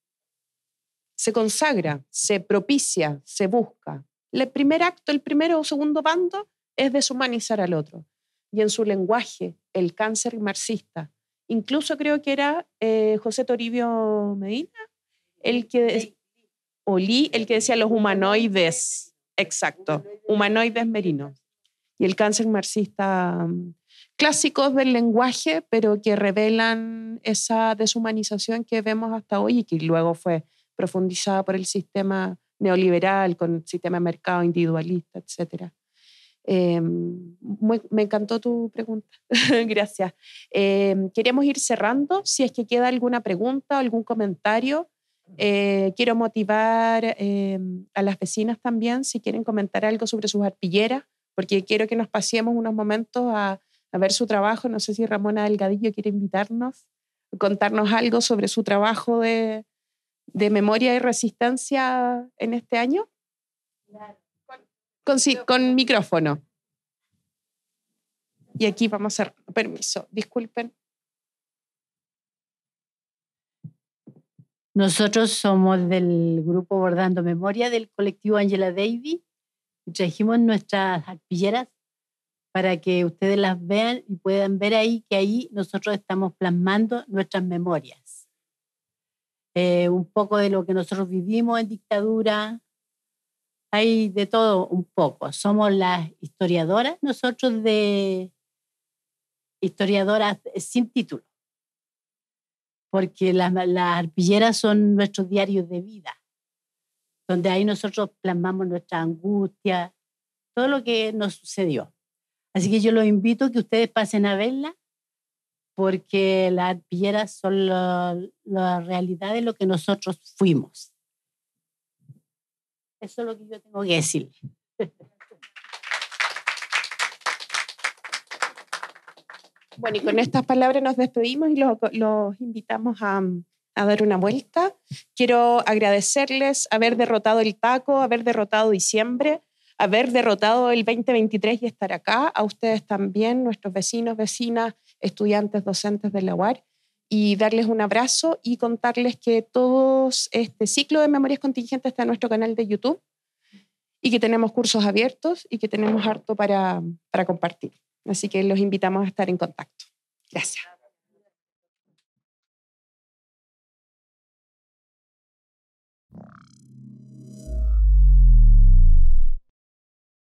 se consagra, se propicia, se busca. El primer acto, el primero o segundo bando es deshumanizar al otro. Y en su lenguaje, el cáncer marxista. Incluso creo que era eh, José Toribio Medina el que, Olí, el que decía los humanoides. Exacto, humanoides merinos. Y el cáncer marxista, mm, clásicos del lenguaje, pero que revelan esa deshumanización que vemos hasta hoy y que luego fue profundizada por el sistema neoliberal, con el sistema de mercado individualista, etc. Eh, me encantó tu pregunta. Gracias. Eh, queremos ir cerrando. Si es que queda alguna pregunta o algún comentario, eh, quiero motivar a las vecinas también si quieren comentar algo sobre sus arpilleras, porque quiero que nos pasemos unos momentos a, a ver su trabajo. No sé si Ramona Delgadillo quiere invitarnos, contarnos algo sobre su trabajo de, de memoria y resistencia en este año? Con, con micrófono. Y aquí vamos a... Permiso, disculpen. Nosotros somos del grupo Bordando Memoria del colectivo Angela Davy y trajimos nuestras arpilleras para que ustedes las vean y puedan ver ahí que ahí nosotros estamos plasmando nuestras memorias. Eh, un poco de lo que nosotros vivimos en dictadura. Hay de todo un poco. Somos las historiadoras nosotros de historiadoras sin título, porque las, arpilleras son nuestros diarios de vida, donde ahí nosotros plasmamos nuestra angustia, todo lo que nos sucedió. Así que yo los invito a que ustedes pasen a verla porque las piedras son la, realidad de lo que nosotros fuimos. Eso es lo que yo tengo que decir. Bueno, y con estas palabras nos despedimos y los, invitamos a, a, dar una vuelta. Quiero agradecerles haber derrotado el taco, haber derrotado diciembre, haber derrotado el 2023 y estar acá. A ustedes también, nuestros vecinos, vecinas estudiantes, docentes de la UAR y darles un abrazo y contarles que todo este ciclo de memorias contingentes está en nuestro canal de YouTube y que tenemos cursos abiertos y que tenemos harto para, compartir. Así que los invitamos a estar en contacto. Gracias.